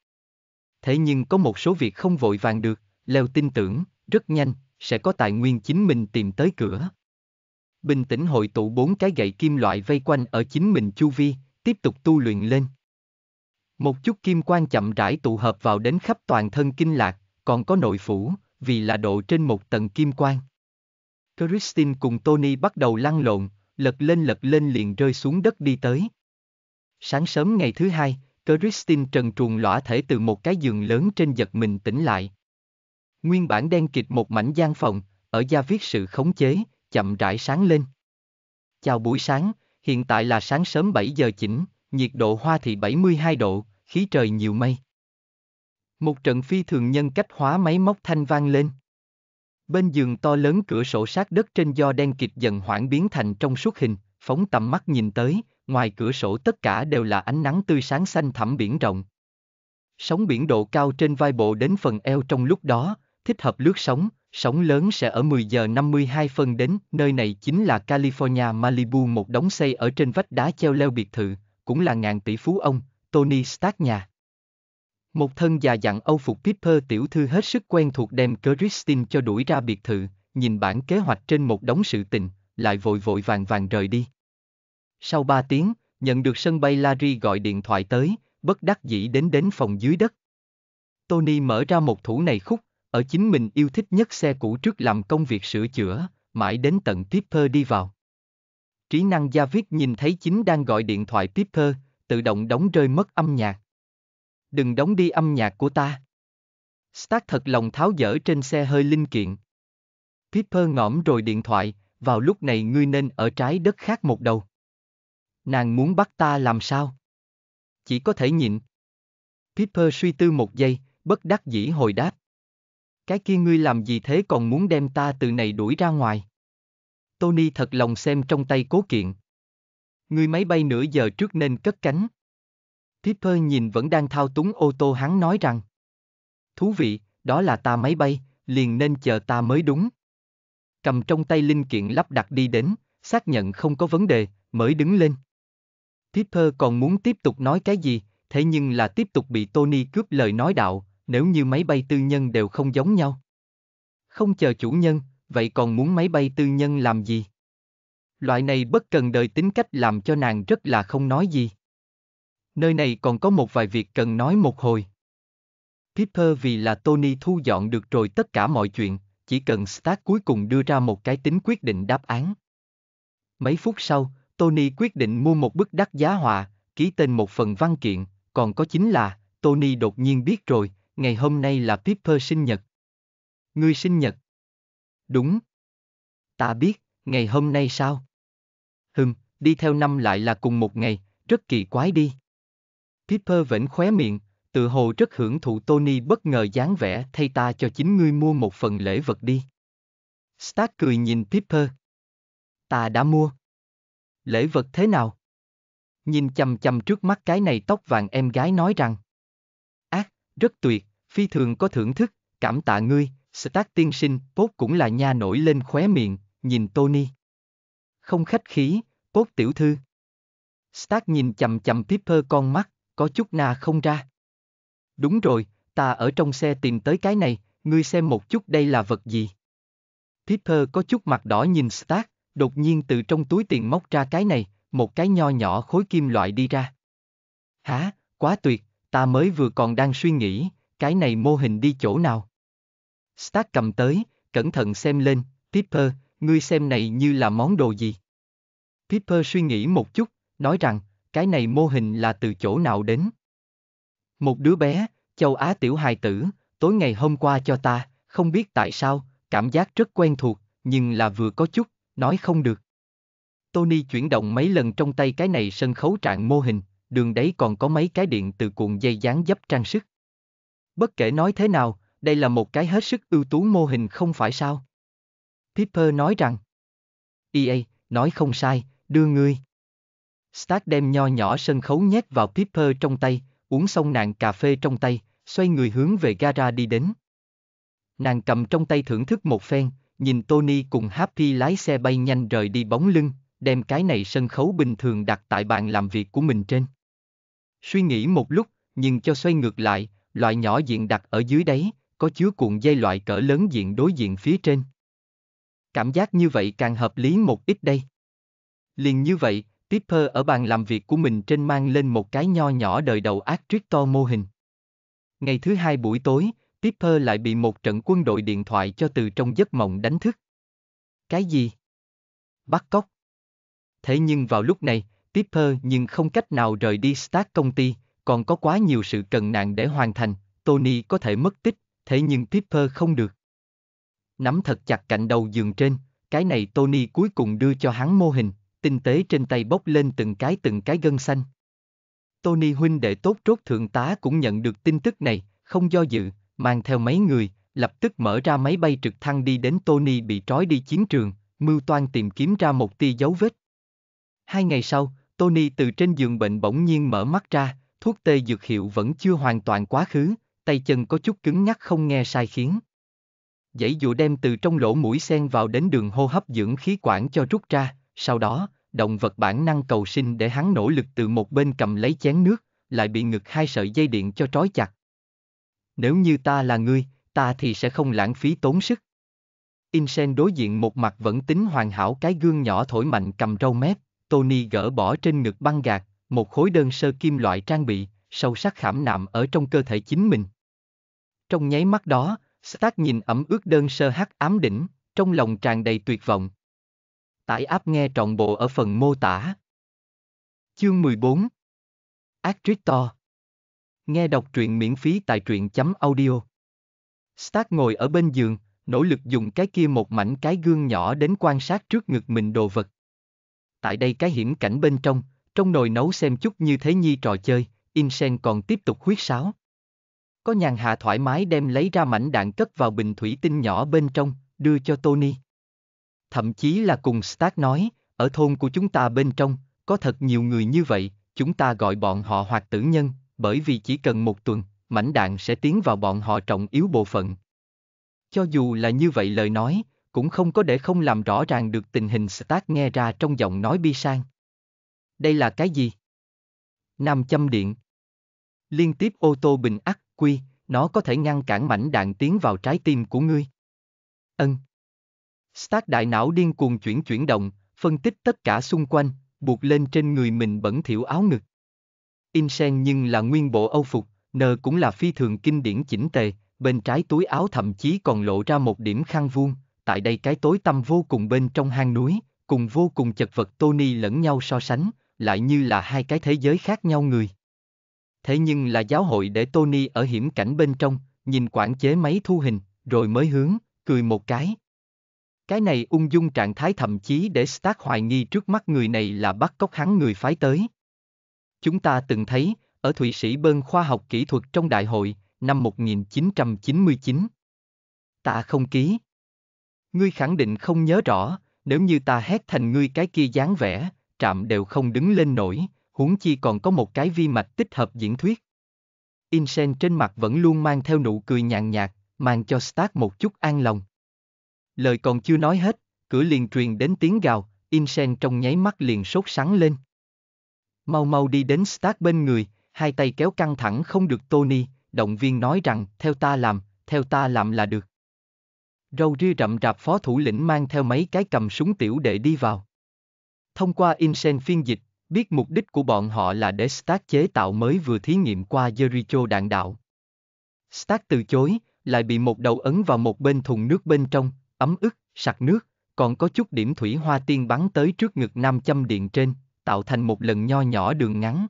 Speaker 1: Thế nhưng có một số việc không vội vàng được, Leo tin tưởng, rất nhanh, sẽ có tài nguyên chính mình tìm tới cửa. Bình tĩnh hội tụ bốn cái gậy kim loại vây quanh ở chính mình chu vi, tiếp tục tu luyện lên. Một chút kim quang chậm rãi tụ hợp vào đến khắp toàn thân kinh lạc, còn có nội phủ, vì là độ trên một tầng kim quang. Christine cùng Tony bắt đầu lăn lộn, lật lên lật lên liền rơi xuống đất đi tới. Sáng sớm ngày thứ hai, Christine trần truồng lõa thể từ một cái giường lớn trên giật mình tỉnh lại. Nguyên bản đen kịt một mảnh gian phòng, ở gia viết sự khống chế, chậm rãi sáng lên. Chào buổi sáng, hiện tại là sáng sớm 7 giờ chỉnh, nhiệt độ hoa thị 72 độ, khí trời nhiều mây. Một trận phi thường nhân cách hóa máy móc thanh vang lên. Bên giường to lớn cửa sổ sát đất trên do đen kịt dần hoãn biến thành trong suốt hình, phóng tầm mắt nhìn tới, ngoài cửa sổ tất cả đều là ánh nắng tươi sáng xanh thẳm biển rộng. Sóng biển độ cao trên vai bộ đến phần eo trong lúc đó, thích hợp lướt sóng, sóng lớn sẽ ở 10 giờ 52 phân đến, nơi này chính là California Malibu một đống xây ở trên vách đá treo leo biệt thự, cũng là ngàn tỷ phú ông, Tony Stark nhà. Một thân già dặn Âu phục Pipper tiểu thư hết sức quen thuộc đem Christine cho đuổi ra biệt thự, nhìn bản kế hoạch trên một đống sự tình, lại vội vội vàng vàng rời đi. Sau ba tiếng, nhận được sân bay Larry gọi điện thoại tới, bất đắc dĩ đến đến phòng dưới đất. Tony mở ra một thủ này khúc, ở chính mình yêu thích nhất xe cũ trước làm công việc sửa chữa, mãi đến tận Pipper đi vào trí năng gia viết nhìn thấy chính đang gọi điện thoại tiếp thơ, tự động đóng rơi mất âm nhạc. Đừng đóng đi âm nhạc của ta. Stark thật lòng tháo dỡ trên xe hơi linh kiện. Pipper ngõm rồi điện thoại, vào lúc này ngươi nên ở trái đất khác một đầu. Nàng muốn bắt ta làm sao? Chỉ có thể nhịn. Pipper suy tư một giây, bất đắc dĩ hồi đáp. Cái kia ngươi làm gì thế còn muốn đem ta từ này đuổi ra ngoài? Tony thật lòng xem trong tay cố kiện. Người máy bay nửa giờ trước nên cất cánh. Tipper nhìn vẫn đang thao túng ô tô hắn nói rằng. Thú vị, đó là ta máy bay, liền nên chờ ta mới đúng. Cầm trong tay linh kiện lắp đặt đi đến, xác nhận không có vấn đề, mới đứng lên. Tipper còn muốn tiếp tục nói cái gì, thế nhưng là tiếp tục bị Tony cướp lời nói đạo, nếu như máy bay tư nhân đều không giống nhau. Không chờ chủ nhân, vậy còn muốn máy bay tư nhân làm gì? Loại này bất cần đời tính cách làm cho nàng rất là không nói gì. Nơi này còn có một vài việc cần nói một hồi. Piper vì là Tony thu dọn được rồi tất cả mọi chuyện, chỉ cần Stark cuối cùng đưa ra một cái tính quyết định đáp án. Mấy phút sau, Tony quyết định mua một bức đắt giá họa, ký tên một phần văn kiện, còn có chính là, Tony đột nhiên biết rồi, ngày hôm nay là Piper sinh nhật. Ngươi sinh nhật đúng. Ta biết, ngày hôm nay sao? Hừm, đi theo năm lại là cùng một ngày, rất kỳ quái đi. Piper vẫn khóe miệng, tự hồ rất hưởng thụ Tony bất ngờ dáng vẻ thay ta cho chính ngươi mua một phần lễ vật đi. Stark cười nhìn Piper. Ta đã mua. Lễ vật thế nào? Nhìn chầm chầm trước mắt cái này tóc vàng em gái nói rằng. Ác, rất tuyệt, phi thường có thưởng thức, cảm tạ ngươi, Stark tiên sinh, Tốt cũng là nha nổi lên khóe miệng, nhìn Tony. Không khách khí, Tốt tiểu thư. Stark nhìn chầm chầm Pepper con mắt, có chút na không ra. Đúng rồi, ta ở trong xe tìm tới cái này, ngươi xem một chút đây là vật gì. Pepper có chút mặt đỏ nhìn Stark, đột nhiên từ trong túi tiền móc ra cái này, một cái nho nhỏ khối kim loại đi ra. Hả, quá tuyệt, ta mới vừa còn đang suy nghĩ, cái này mô hình đi chỗ nào? Stark cầm tới, cẩn thận xem lên, Pipper, ngươi xem này như là món đồ gì? Pipper suy nghĩ một chút, nói rằng, cái này mô hình là từ chỗ nào đến? Một đứa bé, châu Á tiểu hài tử, tối ngày hôm qua cho ta, không biết tại sao, cảm giác rất quen thuộc, nhưng là vừa có chút, nói không được. Tony chuyển động mấy lần trong tay cái này sân khấu trạng mô hình, đường đấy còn có mấy cái điện từ cuộn dây dán dấp trang sức. Bất kể nói thế nào, đây là một cái hết sức ưu tú mô hình không phải sao? Pipper nói rằng. EA, nói không sai, đưa ngươi. Stark đem nho nhỏ sân khấu nhét vào Pipper trong tay, uống xong nàng cà phê trong tay, xoay người hướng về gara đi đến. Nàng cầm trong tay thưởng thức một phen, nhìn Tony cùng Happy lái xe bay nhanh rời đi bóng lưng, đem cái này sân khấu bình thường đặt tại bàn làm việc của mình trên. Suy nghĩ một lúc, nhưng cho xoay ngược lại, loại nhỏ diện đặt ở dưới đấy, có chứa cuộn dây loại cỡ lớn diện đối diện phía trên. Cảm giác như vậy càng hợp lý một ít đây. Liền như vậy, Tipper ở bàn làm việc của mình trên mang lên một cái nho nhỏ đời đầu Astrictor mô hình. Ngày thứ hai buổi tối, Tipper lại bị một trận quân đội điện thoại cho từ trong giấc mộng đánh thức. Cái gì? Bắt cóc. Thế nhưng vào lúc này, Tipper nhưng không cách nào rời đi Stark công ty, còn có quá nhiều sự cần nạn để hoàn thành, Tony có thể mất tích, thế nhưng Piper không được. Nắm thật chặt cạnh đầu giường trên, cái này Tony cuối cùng đưa cho hắn mô hình, tinh tế trên tay bốc lên từng cái từng cái gân xanh. Tony huynh đệ tốt rốt thượng tá cũng nhận được tin tức này, không do dự, mang theo mấy người, lập tức mở ra máy bay trực thăng đi đến Tony bị trói đi chiến trường, mưu toan tìm kiếm ra một tia dấu vết. Hai ngày sau, Tony từ trên giường bệnh bỗng nhiên mở mắt ra, thuốc tê dược hiệu vẫn chưa hoàn toàn quá khứ, tay chân có chút cứng nhắc không nghe sai khiến. Dãy dụ đem từ trong lỗ mũi sen vào đến đường hô hấp dưỡng khí quản cho rút ra, sau đó, động vật bản năng cầu sinh để hắn nỗ lực từ một bên cầm lấy chén nước, lại bị ngực hai sợi dây điện cho trói chặt. Nếu như ta là ngươi, ta thì sẽ không lãng phí tốn sức. Insen đối diện một mặt vẫn tính hoàn hảo cái gương nhỏ thổi mạnh cầm râu mép, Tony gỡ bỏ trên ngực băng gạc, một khối đơn sơ kim loại trang bị, sâu sắc khảm nạm ở trong cơ thể chính mình. Trong nháy mắt đó, Stark nhìn ẩm ướt đơn sơ hắc ám đỉnh, trong lòng tràn đầy tuyệt vọng. Tải áp nghe trọn bộ ở phần mô tả. Chương 14 Actrictor Nghe đọc truyện miễn phí tại truyện chấm audio. Stark ngồi ở bên giường, nỗ lực dùng cái kia một mảnh cái gương nhỏ đến quan sát trước ngực mình đồ vật. Tại đây cái hiểm cảnh bên trong, trong nồi nấu xem chút như thế nhi trò chơi, Insen còn tiếp tục huyết sáo. Có nhàn hạ thoải mái đem lấy ra mảnh đạn cất vào bình thủy tinh nhỏ bên trong, đưa cho Tony. Thậm chí là cùng Stark nói, ở thôn của chúng ta bên trong, có thật nhiều người như vậy, chúng ta gọi bọn họ hoạt tử nhân, bởi vì chỉ cần một tuần, mảnh đạn sẽ tiến vào bọn họ trọng yếu bộ phận. Cho dù là như vậy lời nói, cũng không có để không làm rõ ràng được tình hình Stark nghe ra trong giọng nói bi sang. Đây là cái gì? Nam châm điện. Liên tiếp ô tô bình ắc quy, nó có thể ngăn cản mảnh đạn tiến vào trái tim của ngươi. Ân. Stark đại não điên cuồng chuyển chuyển động, phân tích tất cả xung quanh, buộc lên trên người mình bẩn thỉu áo ngực. Insen nhưng là nguyên bộ Âu phục, nờ cũng là phi thường kinh điển chỉnh tề, bên trái túi áo thậm chí còn lộ ra một điểm khăn vuông, tại đây cái tối tăm vô cùng bên trong hang núi, cùng vô cùng chật vật Tony lẫn nhau so sánh, lại như là hai cái thế giới khác nhau người thế nhưng là giáo hội để Tony ở hiểm cảnh bên trong, nhìn quản chế máy thu hình, rồi mới hướng, cười một cái. Cái này ung dung trạng thái thậm chí để Stark hoài nghi trước mắt người này là bắt cóc hắn người phái tới. Chúng ta từng thấy, ở Thụy Sĩ bơn khoa học kỹ thuật trong đại hội, năm 1999. Ta không ký. Ngươi khẳng định không nhớ rõ, nếu như ta hét thành ngươi cái kia dáng vẻ, trạm đều không đứng lên nổi, huống chi còn có một cái vi mạch tích hợp diễn thuyết. Insen trên mặt vẫn luôn mang theo nụ cười nhàn nhạt, mang cho Stark một chút an lòng. Lời còn chưa nói hết, cửa liền truyền đến tiếng gào, Insen trong nháy mắt liền sốt sắng lên. Mau mau đi đến Stark bên người, hai tay kéo căng thẳng không được Tony, động viên nói rằng, theo ta làm, theo ta làm là được. Râu ria rậm rạp phó thủ lĩnh mang theo mấy cái cầm súng tiểu để đi vào. Thông qua Insen phiên dịch, biết mục đích của bọn họ là để Stark chế tạo mới vừa thí nghiệm qua Jericho đạn đạo. Stark từ chối, lại bị một đầu ấn vào một bên thùng nước bên trong, ấm ức, sặc nước, còn có chút điểm thủy hoa tiên bắn tới trước ngực nam châm điện trên, tạo thành một lần nho nhỏ đường ngắn.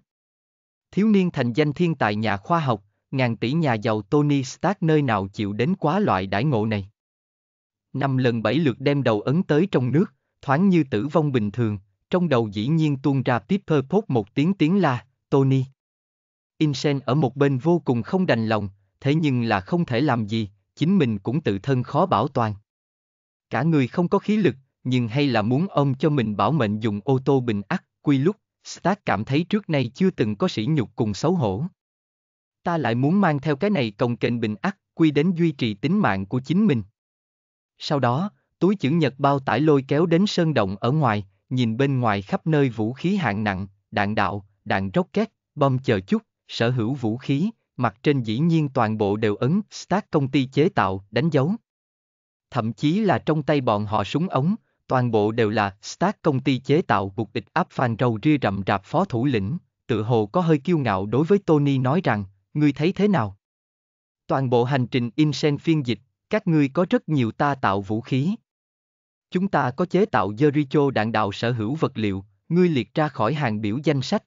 Speaker 1: Thiếu niên thành danh thiên tài nhà khoa học, ngàn tỷ nhà giàu Tony Stark nơi nào chịu đến quá loại đãi ngộ này. Năm lần bảy lượt đem đầu ấn tới trong nước, thoáng như tử vong bình thường, trong đầu dĩ nhiên tuôn ra Pepper Pop một tiếng tiếng la, Tony. Insen ở một bên vô cùng không đành lòng, thế nhưng là không thể làm gì, chính mình cũng tự thân khó bảo toàn. Cả người không có khí lực, nhưng hay là muốn ông cho mình bảo mệnh dùng ô tô bình ắc, quy lúc, Stark cảm thấy trước nay chưa từng có sỉ nhục cùng xấu hổ. Ta lại muốn mang theo cái này công kệnh bình ắc, quy đến duy trì tính mạng của chính mình. Sau đó, túi chữ nhật bao tải lôi kéo đến sơn động ở ngoài, nhìn bên ngoài khắp nơi vũ khí hạng nặng, đạn đạo, đạn rocket, bom chờ chút, sở hữu vũ khí, mặt trên dĩ nhiên toàn bộ đều ấn Stark công ty chế tạo, đánh dấu. Thậm chí là trong tay bọn họ súng ống, toàn bộ đều là Stark công ty chế tạo bục địch áp phàn râu ria rậm rạp phó thủ lĩnh, tự hồ có hơi kiêu ngạo đối với Tony nói rằng, ngươi thấy thế nào? Toàn bộ hành trình Insen phiên dịch, các ngươi có rất nhiều ta tạo vũ khí, Chúng ta có chế tạo Jericho đạn đạo sở hữu vật liệu, ngươi liệt ra khỏi hàng biểu danh sách.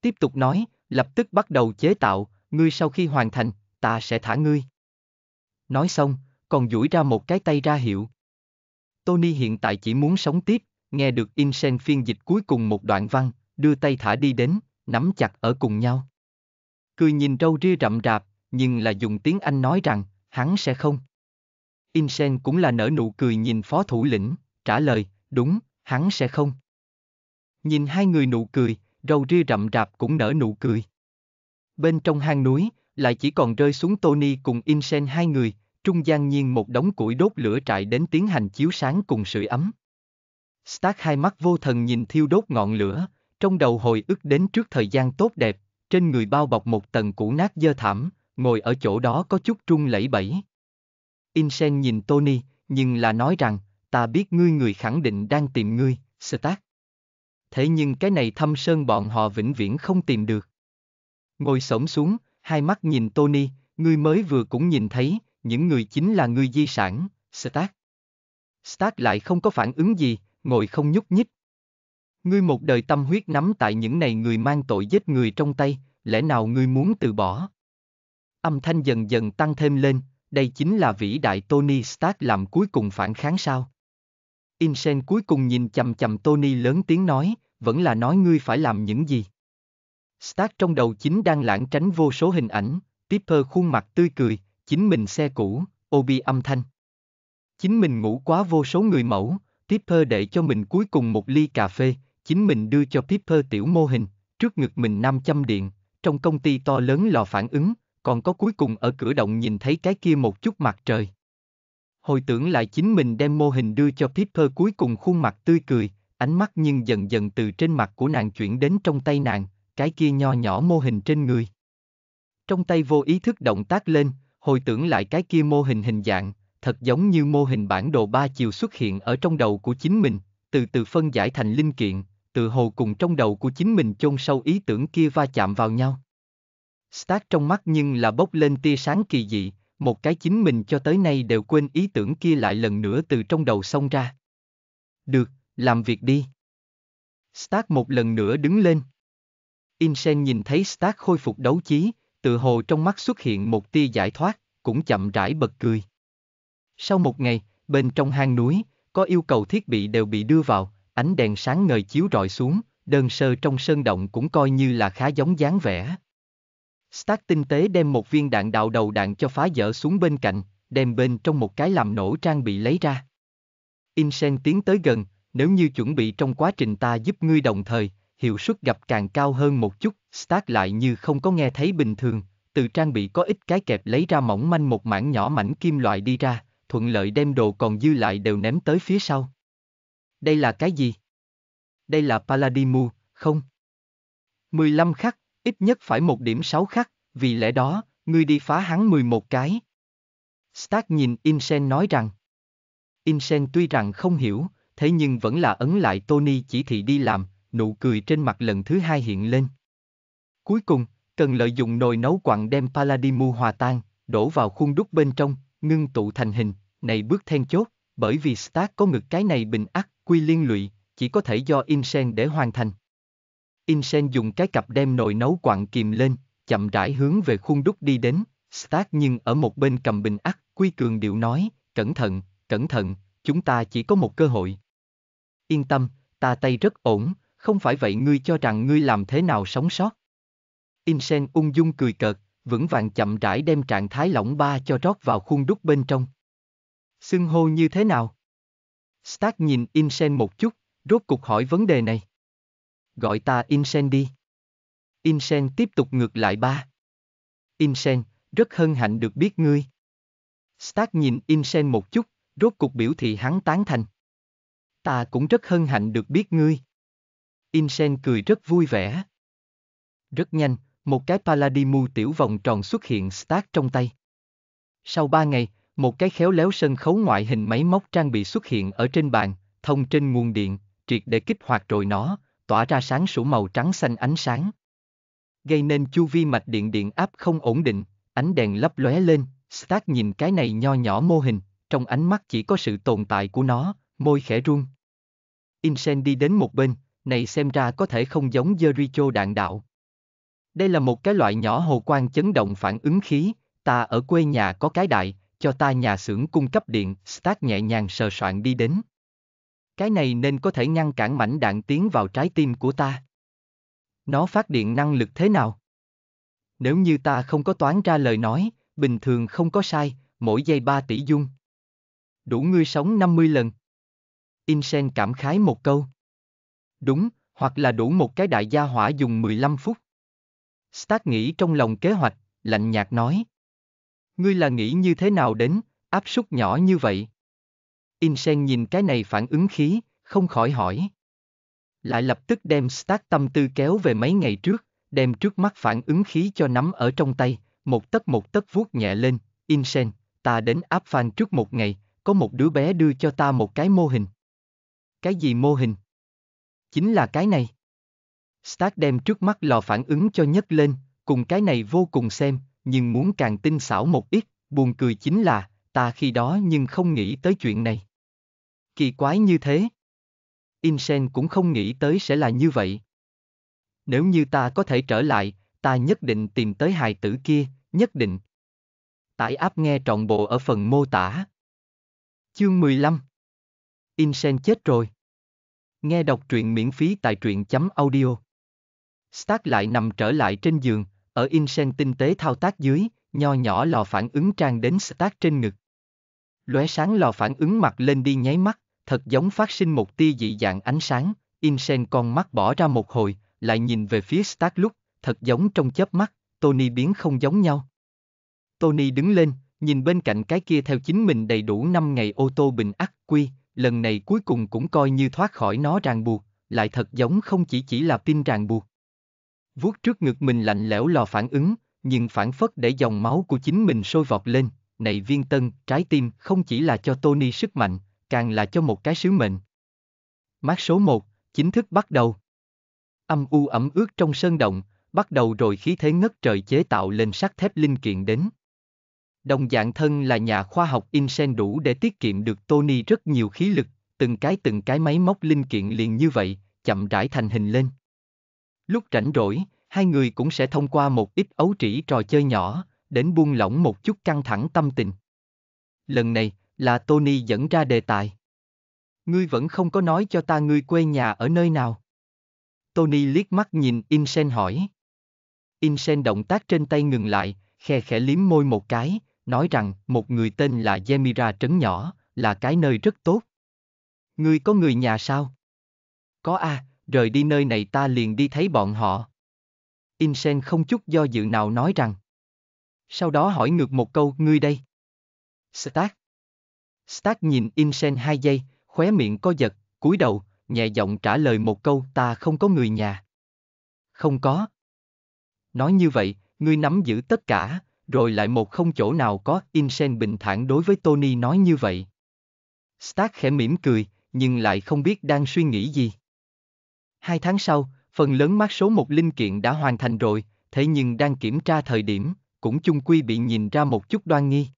Speaker 1: Tiếp tục nói, lập tức bắt đầu chế tạo, ngươi sau khi hoàn thành, ta sẽ thả ngươi. Nói xong, còn duỗi ra một cái tay ra hiệu. Tony hiện tại chỉ muốn sống tiếp, nghe được Insen phiên dịch cuối cùng một đoạn văn, đưa tay thả đi đến, nắm chặt ở cùng nhau. Cười nhìn râu ria rậm rạp, nhưng là dùng tiếng Anh nói rằng, hắn sẽ không. Insen cũng là nở nụ cười nhìn phó thủ lĩnh, trả lời, đúng, hắn sẽ không. Nhìn hai người nụ cười, râu ria rậm rạp cũng nở nụ cười. Bên trong hang núi, lại chỉ còn rơi xuống Tony cùng Insen hai người, trung gian nhiên một đống củi đốt lửa trại đến tiến hành chiếu sáng cùng sưởi ấm. Stark hai mắt vô thần nhìn thiêu đốt ngọn lửa, trong đầu hồi ức đến trước thời gian tốt đẹp, trên người bao bọc một tầng củ nát dơ thảm, ngồi ở chỗ đó có chút trung lẫy bẫy. Insen nhìn Tony, nhưng là nói rằng, ta biết ngươi người khẳng định đang tìm ngươi, Stark. Thế nhưng cái này thâm sơn bọn họ vĩnh viễn không tìm được. Ngồi sổng xuống, hai mắt nhìn Tony, ngươi mới vừa cũng nhìn thấy, những người chính là ngươi di sản, Stark. Stark lại không có phản ứng gì, ngồi không nhúc nhích. Ngươi một đời tâm huyết nắm tại những này người mang tội giết người trong tay, lẽ nào ngươi muốn từ bỏ? Âm thanh dần dần tăng thêm lên, đây chính là vĩ đại Tony Stark làm cuối cùng phản kháng sao? Insane cuối cùng nhìn chầm chầm Tony lớn tiếng nói, vẫn là nói ngươi phải làm những gì. Stark trong đầu chính đang lãng tránh vô số hình ảnh, Tipper khuôn mặt tươi cười, chính mình xe cũ, Obi âm thanh. Chính mình ngủ quá vô số người mẫu, Tipper để cho mình cuối cùng một ly cà phê, chính mình đưa cho Tipper tiểu mô hình, trước ngực mình 500 điện, trong công ty to lớn lò phản ứng, còn có cuối cùng ở cửa động nhìn thấy cái kia một chút mặt trời. Hồi tưởng lại chính mình đem mô hình đưa cho Piper cuối cùng khuôn mặt tươi cười, ánh mắt nhưng dần dần từ trên mặt của nàng chuyển đến trong tay nàng, cái kia nho nhỏ mô hình trên người. Trong tay vô ý thức động tác lên, hồi tưởng lại cái kia mô hình hình dạng, thật giống như mô hình bản đồ ba chiều xuất hiện ở trong đầu của chính mình, từ từ phân giải thành linh kiện, từ hồ cùng trong đầu của chính mình chôn sâu ý tưởng kia va chạm vào nhau. Stark trong mắt nhưng là bốc lên tia sáng kỳ dị, một cái chính mình cho tới nay đều quên ý tưởng kia lại lần nữa từ trong đầu xông ra. Được, làm việc đi. Stark một lần nữa đứng lên. Insen nhìn thấy Stark khôi phục đấu chí, tự hồ trong mắt xuất hiện một tia giải thoát, cũng chậm rãi bật cười. Sau một ngày, bên trong hang núi, có yêu cầu thiết bị đều bị đưa vào, ánh đèn sáng ngời chiếu rọi xuống, đơn sơ trong sơn động cũng coi như là khá giống dáng vẻ. Stark tinh tế đem một viên đạn đạo đầu đạn cho phá dở xuống bên cạnh, đem bên trong một cái làm nổ trang bị lấy ra. Insen tiến tới gần, nếu như chuẩn bị trong quá trình ta giúp ngươi đồng thời, hiệu suất gặp càng cao hơn một chút, Stark lại như không có nghe thấy bình thường, từ trang bị có ít cái kẹp lấy ra mỏng manh một mảng nhỏ mảnh kim loại đi ra, thuận lợi đem đồ còn dư lại đều ném tới phía sau. Đây là cái gì? Đây là Paladimu, không? 15 khắc, ít nhất phải một điểm sáu khắc, vì lẽ đó, ngươi đi phá hắn 11 cái. Stark nhìn Insen nói rằng. Insen tuy rằng không hiểu, thế nhưng vẫn là ấn lại Tony chỉ thị đi làm, nụ cười trên mặt lần thứ hai hiện lên. Cuối cùng, cần lợi dụng nồi nấu quặng đem Paladimu hòa tan, đổ vào khuôn đúc bên trong, ngưng tụ thành hình, này bước then chốt, bởi vì Stark có ngực cái này bình ắc, quy liên lụy, chỉ có thể do Insen để hoàn thành. Insen dùng cái cặp đem nồi nấu quặng kìm lên, chậm rãi hướng về khuôn đúc đi đến, Stark nhưng ở một bên cầm bình ắt, Quy Cường điệu nói, cẩn thận, cẩn thận, chúng ta chỉ có một cơ hội. Yên tâm, ta tay rất ổn, không phải vậy ngươi cho rằng ngươi làm thế nào sống sót. Insen ung dung cười cợt, vững vàng chậm rãi đem trạng thái lỏng ba cho rót vào khuôn đúc bên trong. Xưng hô như thế nào? Stark nhìn Insen một chút, rốt cục hỏi vấn đề này gọi ta Insen đi. Insen tiếp tục ngược lại ba. Insen, rất hân hạnh được biết ngươi. Stark nhìn Insen một chút, rốt cục biểu thị hắn tán thành. Ta cũng rất hân hạnh được biết ngươi. Insen cười rất vui vẻ. Rất nhanh, một cái Paladimu tiểu vòng tròn xuất hiện Stark trong tay. Sau ba ngày, một cái khéo léo sân khấu ngoại hình máy móc trang bị xuất hiện ở trên bàn, thông trên nguồn điện, triệt để kích hoạt rồi nó, tỏa ra sáng sủa màu trắng xanh ánh sáng. Gây nên chu vi mạch điện điện áp không ổn định, ánh đèn lấp lóe lên, Stark nhìn cái này nho nhỏ mô hình, trong ánh mắt chỉ có sự tồn tại của nó, môi khẽ run. Insen đi đến một bên, này xem ra có thể không giống Jericho đạn đạo. Đây là một cái loại nhỏ hồ quang chấn động phản ứng khí, ta ở quê nhà có cái đại, cho ta nhà xưởng cung cấp điện, Stark nhẹ nhàng sờ soạn đi đến. Cái này nên có thể ngăn cản mảnh đạn tiến vào trái tim của ta. Nó phát điện năng lực thế nào? Nếu như ta không có toán ra lời nói, bình thường không có sai, mỗi giây 3 tỷ dung. Đủ ngươi sống 50 lần. Insen cảm khái một câu. Đúng, hoặc là đủ một cái đại gia hỏa dùng 15 phút. Stark nghĩ trong lòng kế hoạch, lạnh nhạt nói. Ngươi là nghĩ như thế nào đến, áp suất nhỏ như vậy? Insen nhìn cái này phản ứng khí, không khỏi hỏi. Lại lập tức đem Stark tâm tư kéo về mấy ngày trước, đem trước mắt phản ứng khí cho nắm ở trong tay, một tấc một tấc vuốt nhẹ lên, Insen, ta đến áp phan trước một ngày, có một đứa bé đưa cho ta một cái mô hình. Cái gì mô hình? Chính là cái này. Stark đem trước mắt lò phản ứng cho nhấc lên, cùng cái này vô cùng xem, nhưng muốn càng tinh xảo một ít, buồn cười chính là, ta khi đó nhưng không nghĩ tới chuyện này kỳ quái như thế. Insen cũng không nghĩ tới sẽ là như vậy. Nếu như ta có thể trở lại, ta nhất định tìm tới hài tử kia, nhất định. Tải áp nghe trọn bộ ở phần mô tả. Chương 15 Insen chết rồi. Nghe đọc truyện miễn phí tại truyện chấm audio. Stark lại nằm trở lại trên giường, ở Insen tinh tế thao tác dưới, nho nhỏ lò phản ứng trang đến Stark trên ngực. Lóe sáng lò phản ứng mặt lên đi nháy mắt, thật giống phát sinh một tia dị dạng ánh sáng, Insen con mắt bỏ ra một hồi, lại nhìn về phía Stark lúc, thật giống trong chớp mắt, Tony biến không giống nhau. Tony đứng lên, nhìn bên cạnh cái kia theo chính mình đầy đủ 5 ngày ô tô bình ắc quy, lần này cuối cùng cũng coi như thoát khỏi nó ràng buộc, lại thật giống không chỉ chỉ là pin ràng buộc. Vuốt trước ngực mình lạnh lẽo lò phản ứng, nhưng phản phất để dòng máu của chính mình sôi vọt lên, này viên tân, trái tim không chỉ là cho Tony sức mạnh, càng là cho một cái sứ mệnh. Mát số 1, chính thức bắt đầu. Âm u ẩm ướt trong sơn động, bắt đầu rồi khí thế ngất trời chế tạo lên sắt thép linh kiện đến. Đồng dạng thân là nhà khoa học Insen đủ để tiết kiệm được Tony rất nhiều khí lực, từng cái từng cái máy móc linh kiện liền như vậy, chậm rãi thành hình lên. Lúc rảnh rỗi, hai người cũng sẽ thông qua một ít ấu trĩ trò chơi nhỏ, đến buông lỏng một chút căng thẳng tâm tình. Lần này, là Tony dẫn ra đề tài. Ngươi vẫn không có nói cho ta ngươi quê nhà ở nơi nào. Tony liếc mắt nhìn Insen hỏi. Insen động tác trên tay ngừng lại, khe khẽ liếm môi một cái, nói rằng một người tên là Zemira trấn nhỏ, là cái nơi rất tốt. Ngươi có người nhà sao? Có a, à, rời đi nơi này ta liền đi thấy bọn họ. Insen không chút do dự nào nói rằng. Sau đó hỏi ngược một câu ngươi đây. Stark. Stark nhìn Insen hai giây, khóe miệng co giật, cúi đầu, nhẹ giọng trả lời một câu ta không có người nhà. Không có. Nói như vậy, ngươi nắm giữ tất cả, rồi lại một không chỗ nào có Insen bình thản đối với Tony nói như vậy. Stark khẽ mỉm cười, nhưng lại không biết đang suy nghĩ gì. Hai tháng sau, phần lớn mát số một linh kiện đã hoàn thành rồi, thế nhưng đang kiểm tra thời điểm, cũng chung quy bị nhìn ra một chút đoan nghi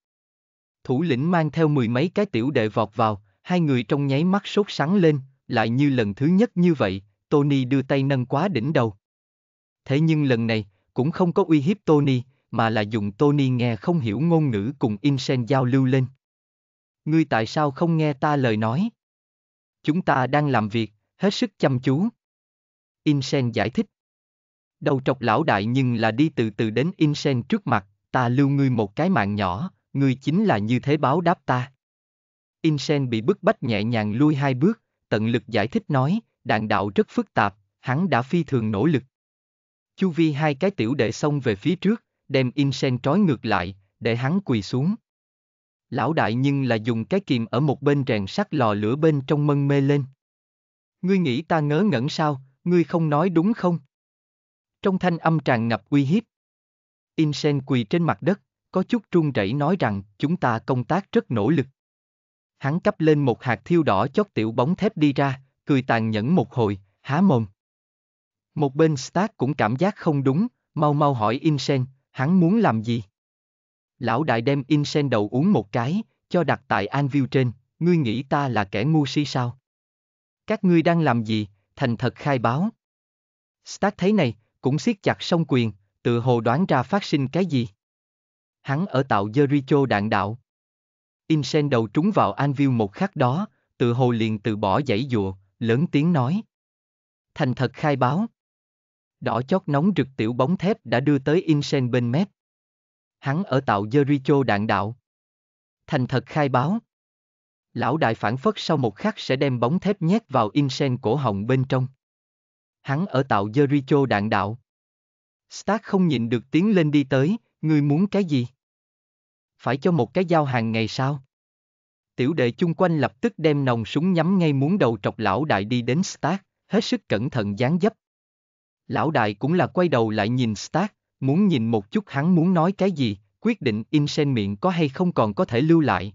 Speaker 1: thủ lĩnh mang theo mười mấy cái tiểu đệ vọt vào, hai người trong nháy mắt sốt sắng lên, lại như lần thứ nhất như vậy, Tony đưa tay nâng quá đỉnh đầu. Thế nhưng lần này, cũng không có uy hiếp Tony, mà là dùng Tony nghe không hiểu ngôn ngữ cùng Insen giao lưu lên. Ngươi tại sao không nghe ta lời nói? Chúng ta đang làm việc, hết sức chăm chú. Insen giải thích. Đầu trọc lão đại nhưng là đi từ từ đến Insen trước mặt, ta lưu ngươi một cái mạng nhỏ, ngươi chính là như thế báo đáp ta. Insen bị bức bách nhẹ nhàng lui hai bước, tận lực giải thích nói, đạn đạo rất phức tạp, hắn đã phi thường nỗ lực. Chu vi hai cái tiểu đệ xông về phía trước, đem Insen trói ngược lại, để hắn quỳ xuống. Lão đại nhưng là dùng cái kìm ở một bên rèn sắt lò lửa bên trong mân mê lên. Ngươi nghĩ ta ngớ ngẩn sao, ngươi không nói đúng không? Trong thanh âm tràn ngập uy hiếp. Insen quỳ trên mặt đất, có chút run rẩy nói rằng chúng ta công tác rất nỗ lực. Hắn cắp lên một hạt thiêu đỏ chót tiểu bóng thép đi ra, cười tàn nhẫn một hồi, há mồm. Một bên Stark cũng cảm giác không đúng, mau mau hỏi Insen, hắn muốn làm gì? Lão đại đem Insen đầu uống một cái, cho đặt tại Anvil trên, ngươi nghĩ ta là kẻ ngu si sao? Các ngươi đang làm gì, thành thật khai báo. Stark thấy này, cũng siết chặt song quyền, tự hồ đoán ra phát sinh cái gì hắn ở tạo Jericho đạn đạo. Insen đầu trúng vào Anvil một khắc đó, tự hồ liền từ bỏ dãy dùa lớn tiếng nói. Thành thật khai báo. Đỏ chót nóng rực tiểu bóng thép đã đưa tới Insen bên mép. Hắn ở tạo Jericho đạn đạo. Thành thật khai báo. Lão đại phản phất sau một khắc sẽ đem bóng thép nhét vào Insen cổ họng bên trong. Hắn ở tạo Jericho đạn đạo. Stark không nhịn được tiếng lên đi tới, Ngươi muốn cái gì? Phải cho một cái giao hàng ngày sao? Tiểu đệ chung quanh lập tức đem nòng súng nhắm ngay muốn đầu trọc lão đại đi đến Stark, hết sức cẩn thận gián dấp. Lão đại cũng là quay đầu lại nhìn Stark, muốn nhìn một chút hắn muốn nói cái gì, quyết định sen miệng có hay không còn có thể lưu lại.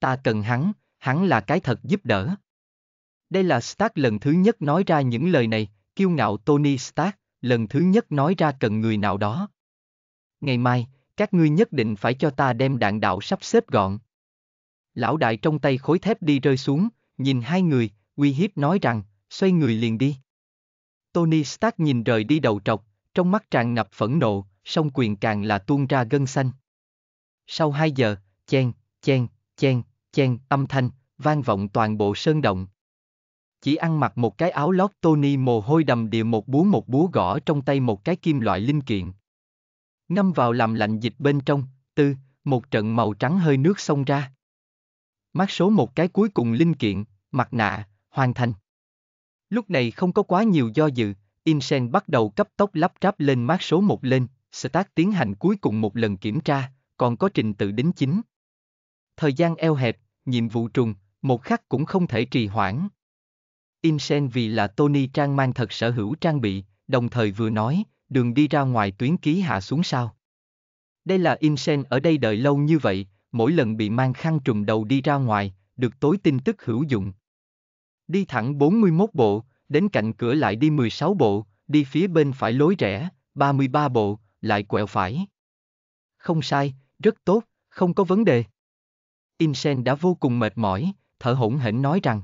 Speaker 1: Ta cần hắn, hắn là cái thật giúp đỡ. Đây là Stark lần thứ nhất nói ra những lời này, kiêu ngạo Tony Stark, lần thứ nhất nói ra cần người nào đó ngày mai, các ngươi nhất định phải cho ta đem đạn đạo sắp xếp gọn. Lão đại trong tay khối thép đi rơi xuống, nhìn hai người, uy hiếp nói rằng, xoay người liền đi. Tony Stark nhìn rời đi đầu trọc, trong mắt tràn ngập phẫn nộ, song quyền càng là tuôn ra gân xanh. Sau hai giờ, chen, chen, chen, chen, âm thanh, vang vọng toàn bộ sơn động. Chỉ ăn mặc một cái áo lót Tony mồ hôi đầm đìa một búa một búa gõ trong tay một cái kim loại linh kiện ngâm vào làm lạnh dịch bên trong, tư, một trận màu trắng hơi nước xông ra. Mát số một cái cuối cùng linh kiện, mặt nạ, hoàn thành. Lúc này không có quá nhiều do dự, Insen bắt đầu cấp tốc lắp ráp lên mát số một lên, Stark tiến hành cuối cùng một lần kiểm tra, còn có trình tự đính chính. Thời gian eo hẹp, nhiệm vụ trùng, một khắc cũng không thể trì hoãn. Insen vì là Tony Trang mang thật sở hữu trang bị, đồng thời vừa nói, đường đi ra ngoài tuyến ký hạ xuống sao? Đây là Insen ở đây đợi lâu như vậy, mỗi lần bị mang khăn trùm đầu đi ra ngoài, được tối tin tức hữu dụng. Đi thẳng 41 bộ, đến cạnh cửa lại đi 16 bộ, đi phía bên phải lối rẽ, 33 bộ, lại quẹo phải. Không sai, rất tốt, không có vấn đề. Insen đã vô cùng mệt mỏi, thở hổn hển nói rằng.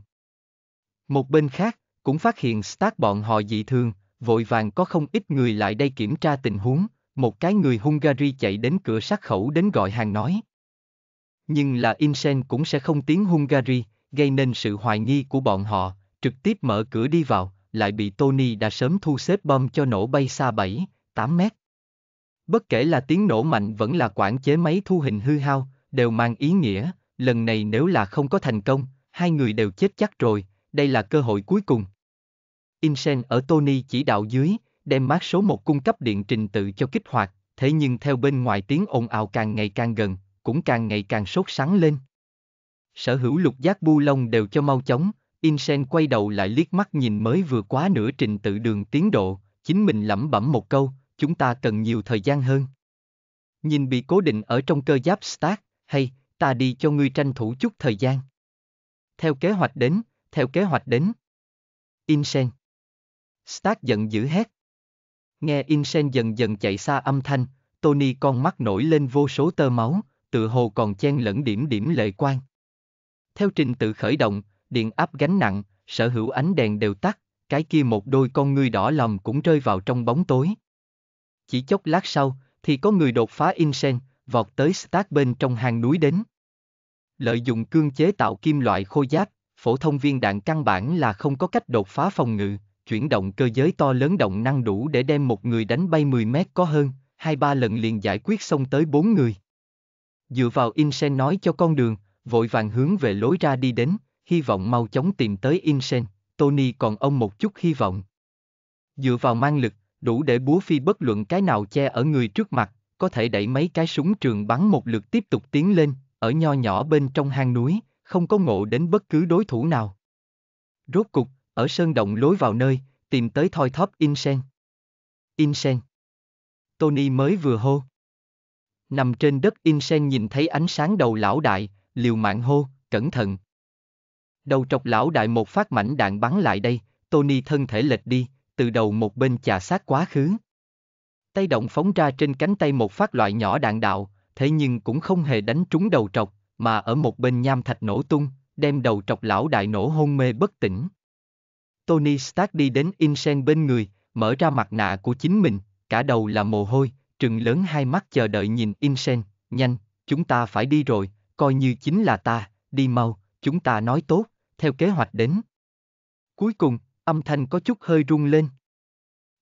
Speaker 1: Một bên khác, cũng phát hiện Stark bọn họ dị thường, vội vàng có không ít người lại đây kiểm tra tình huống, một cái người Hungary chạy đến cửa sát khẩu đến gọi hàng nói. Nhưng là Insen cũng sẽ không tiếng Hungary, gây nên sự hoài nghi của bọn họ, trực tiếp mở cửa đi vào, lại bị Tony đã sớm thu xếp bom cho nổ bay xa 7, 8 mét. Bất kể là tiếng nổ mạnh vẫn là quản chế máy thu hình hư hao, đều mang ý nghĩa, lần này nếu là không có thành công, hai người đều chết chắc rồi, đây là cơ hội cuối cùng. Insen ở Tony chỉ đạo dưới, đem mát số 1 cung cấp điện trình tự cho kích hoạt, thế nhưng theo bên ngoài tiếng ồn ào càng ngày càng gần, cũng càng ngày càng sốt sắng lên. Sở hữu lục giác bu lông đều cho mau chóng, Insen quay đầu lại liếc mắt nhìn mới vừa quá nửa trình tự đường tiến độ, chính mình lẩm bẩm một câu, chúng ta cần nhiều thời gian hơn. Nhìn bị cố định ở trong cơ giáp Stark, hay, ta đi cho ngươi tranh thủ chút thời gian. Theo kế hoạch đến, theo kế hoạch đến. Insen. Stark giận dữ hét. Nghe Insen dần dần chạy xa âm thanh, Tony con mắt nổi lên vô số tơ máu, tựa hồ còn chen lẫn điểm điểm lệ quan. Theo trình tự khởi động, điện áp gánh nặng, sở hữu ánh đèn đều tắt, cái kia một đôi con ngươi đỏ lòng cũng rơi vào trong bóng tối. Chỉ chốc lát sau, thì có người đột phá Insen, vọt tới Stark bên trong hang núi đến. Lợi dụng cương chế tạo kim loại khô giáp, phổ thông viên đạn căn bản là không có cách đột phá phòng ngự, chuyển động cơ giới to lớn động năng đủ để đem một người đánh bay 10 mét có hơn, hai ba lần liền giải quyết xong tới bốn người. Dựa vào Insen nói cho con đường, vội vàng hướng về lối ra đi đến, hy vọng mau chóng tìm tới Insen, Tony còn ông một chút hy vọng. Dựa vào mang lực, đủ để búa phi bất luận cái nào che ở người trước mặt, có thể đẩy mấy cái súng trường bắn một lượt tiếp tục tiến lên, ở nho nhỏ bên trong hang núi, không có ngộ đến bất cứ đối thủ nào. Rốt cục, ở sơn động lối vào nơi, tìm tới thoi thóp Insen. Insen. Tony mới vừa hô. Nằm trên đất Insen nhìn thấy ánh sáng đầu lão đại, liều mạng hô, cẩn thận. Đầu trọc lão đại một phát mảnh đạn bắn lại đây, Tony thân thể lệch đi, từ đầu một bên chà sát quá khứ. Tay động phóng ra trên cánh tay một phát loại nhỏ đạn đạo, thế nhưng cũng không hề đánh trúng đầu trọc, mà ở một bên nham thạch nổ tung, đem đầu trọc lão đại nổ hôn mê bất tỉnh. Tony Stark đi đến Insen bên người, mở ra mặt nạ của chính mình, cả đầu là mồ hôi, trừng lớn hai mắt chờ đợi nhìn Insen. nhanh, chúng ta phải đi rồi, coi như chính là ta, đi mau, chúng ta nói tốt, theo kế hoạch đến. Cuối cùng, âm thanh có chút hơi rung lên.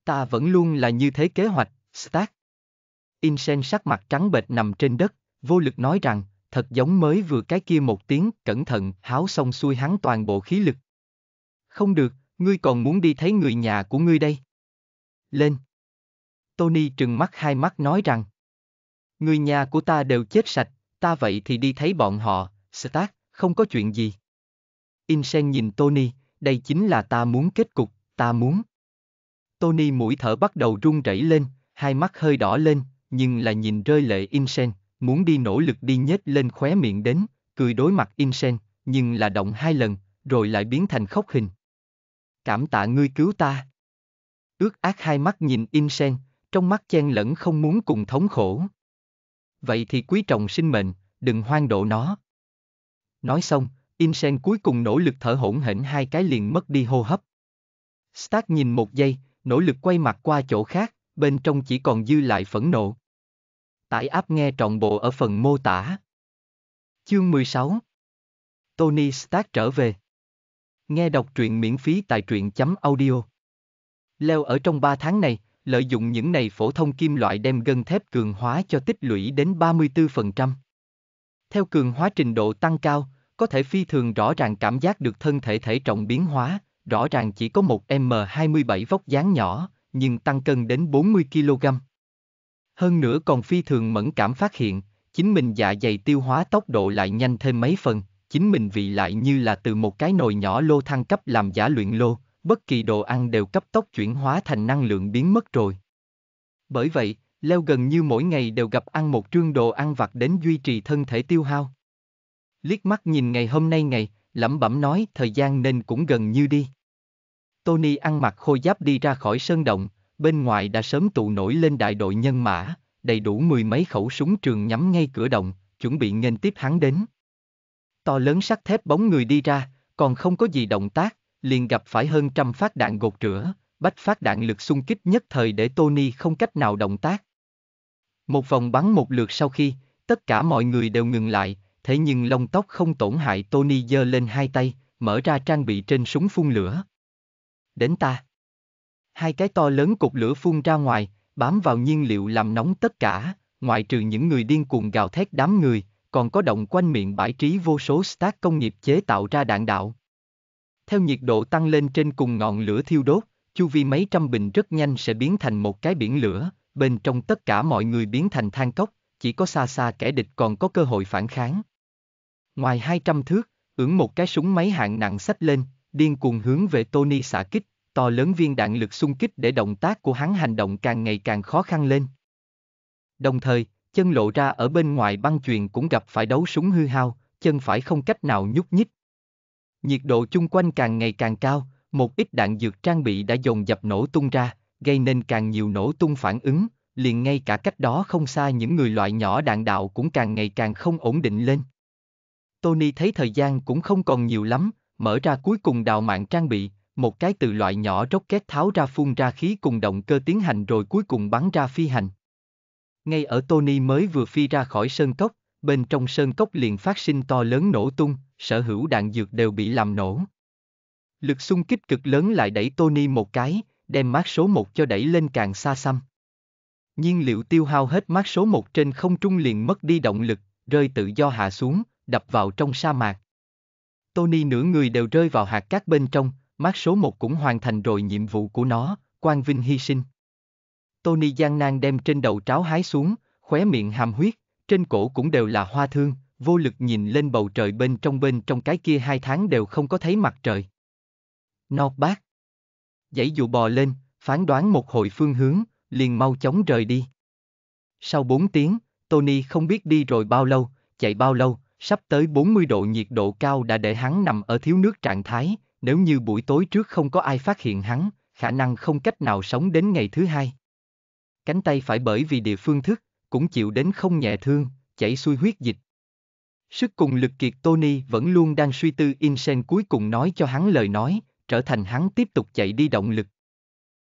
Speaker 1: Ta vẫn luôn là như thế kế hoạch, Stark. Insen sắc mặt trắng bệch nằm trên đất, vô lực nói rằng, thật giống mới vừa cái kia một tiếng, cẩn thận, háo xong xuôi hắn toàn bộ khí lực. Không được, ngươi còn muốn đi thấy người nhà của ngươi đây. Lên. Tony trừng mắt hai mắt nói rằng. Người nhà của ta đều chết sạch, ta vậy thì đi thấy bọn họ, Stark, không có chuyện gì. Insen nhìn Tony, đây chính là ta muốn kết cục, ta muốn. Tony mũi thở bắt đầu run rẩy lên, hai mắt hơi đỏ lên, nhưng là nhìn rơi lệ Insen, muốn đi nỗ lực đi nhếch lên khóe miệng đến, cười đối mặt Insen, nhưng là động hai lần, rồi lại biến thành khóc hình cảm tạ ngươi cứu ta. Ước ác hai mắt nhìn in sen, trong mắt chen lẫn không muốn cùng thống khổ. Vậy thì quý trọng sinh mệnh, đừng hoang độ nó. Nói xong, in sen cuối cùng nỗ lực thở hổn hển hai cái liền mất đi hô hấp. Stark nhìn một giây, nỗ lực quay mặt qua chỗ khác, bên trong chỉ còn dư lại phẫn nộ. Tải áp nghe trọn bộ ở phần mô tả. Chương 16 Tony Stark trở về Nghe đọc truyện miễn phí tại truyện chấm audio. Leo ở trong 3 tháng này, lợi dụng những này phổ thông kim loại đem gân thép cường hóa cho tích lũy đến 34%. Theo cường hóa trình độ tăng cao, có thể phi thường rõ ràng cảm giác được thân thể thể trọng biến hóa, rõ ràng chỉ có một M27 vóc dáng nhỏ, nhưng tăng cân đến 40kg. Hơn nữa còn phi thường mẫn cảm phát hiện, chính mình dạ dày tiêu hóa tốc độ lại nhanh thêm mấy phần, chính mình vị lại như là từ một cái nồi nhỏ lô thăng cấp làm giả luyện lô, bất kỳ đồ ăn đều cấp tốc chuyển hóa thành năng lượng biến mất rồi. Bởi vậy, Leo gần như mỗi ngày đều gặp ăn một trương đồ ăn vặt đến duy trì thân thể tiêu hao. Liếc mắt nhìn ngày hôm nay ngày, lẩm bẩm nói thời gian nên cũng gần như đi. Tony ăn mặc khôi giáp đi ra khỏi sơn động, bên ngoài đã sớm tụ nổi lên đại đội nhân mã, đầy đủ mười mấy khẩu súng trường nhắm ngay cửa động, chuẩn bị nghênh tiếp hắn đến to lớn sắt thép bóng người đi ra, còn không có gì động tác, liền gặp phải hơn trăm phát đạn gột rửa, bách phát đạn lực xung kích nhất thời để Tony không cách nào động tác. Một vòng bắn một lượt sau khi, tất cả mọi người đều ngừng lại, thế nhưng lông tóc không tổn hại Tony giơ lên hai tay, mở ra trang bị trên súng phun lửa. Đến ta. Hai cái to lớn cục lửa phun ra ngoài, bám vào nhiên liệu làm nóng tất cả, ngoại trừ những người điên cuồng gào thét đám người, còn có động quanh miệng bãi trí vô số stack công nghiệp chế tạo ra đạn đạo. Theo nhiệt độ tăng lên trên cùng ngọn lửa thiêu đốt, chu vi mấy trăm bình rất nhanh sẽ biến thành một cái biển lửa, bên trong tất cả mọi người biến thành than cốc, chỉ có xa xa kẻ địch còn có cơ hội phản kháng. Ngoài 200 thước, ưỡng một cái súng máy hạng nặng sách lên, điên cuồng hướng về Tony xả kích, to lớn viên đạn lực xung kích để động tác của hắn hành động càng ngày càng khó khăn lên. Đồng thời, chân lộ ra ở bên ngoài băng chuyền cũng gặp phải đấu súng hư hao, chân phải không cách nào nhúc nhích. Nhiệt độ chung quanh càng ngày càng cao, một ít đạn dược trang bị đã dồn dập nổ tung ra, gây nên càng nhiều nổ tung phản ứng, liền ngay cả cách đó không xa những người loại nhỏ đạn đạo cũng càng ngày càng không ổn định lên. Tony thấy thời gian cũng không còn nhiều lắm, mở ra cuối cùng đào mạng trang bị, một cái từ loại nhỏ rocket tháo ra phun ra khí cùng động cơ tiến hành rồi cuối cùng bắn ra phi hành. Ngay ở Tony mới vừa phi ra khỏi sơn cốc, bên trong sơn cốc liền phát sinh to lớn nổ tung, sở hữu đạn dược đều bị làm nổ. Lực xung kích cực lớn lại đẩy Tony một cái, đem mát số một cho đẩy lên càng xa xăm. Nhiên liệu tiêu hao hết mát số một trên không trung liền mất đi động lực, rơi tự do hạ xuống, đập vào trong sa mạc. Tony nửa người đều rơi vào hạt cát bên trong, mát số một cũng hoàn thành rồi nhiệm vụ của nó, quan vinh hy sinh. Tony gian nan đem trên đầu tráo hái xuống, khóe miệng hàm huyết, trên cổ cũng đều là hoa thương, vô lực nhìn lên bầu trời bên trong bên trong cái kia hai tháng đều không có thấy mặt trời. Nọt bác. Dãy dụ bò lên, phán đoán một hồi phương hướng, liền mau chóng rời đi. Sau bốn tiếng, Tony không biết đi rồi bao lâu, chạy bao lâu, sắp tới 40 độ nhiệt độ cao đã để hắn nằm ở thiếu nước trạng thái, nếu như buổi tối trước không có ai phát hiện hắn, khả năng không cách nào sống đến ngày thứ hai cánh tay phải bởi vì địa phương thức, cũng chịu đến không nhẹ thương, chảy xuôi huyết dịch. Sức cùng lực kiệt Tony vẫn luôn đang suy tư Insen cuối cùng nói cho hắn lời nói, trở thành hắn tiếp tục chạy đi động lực.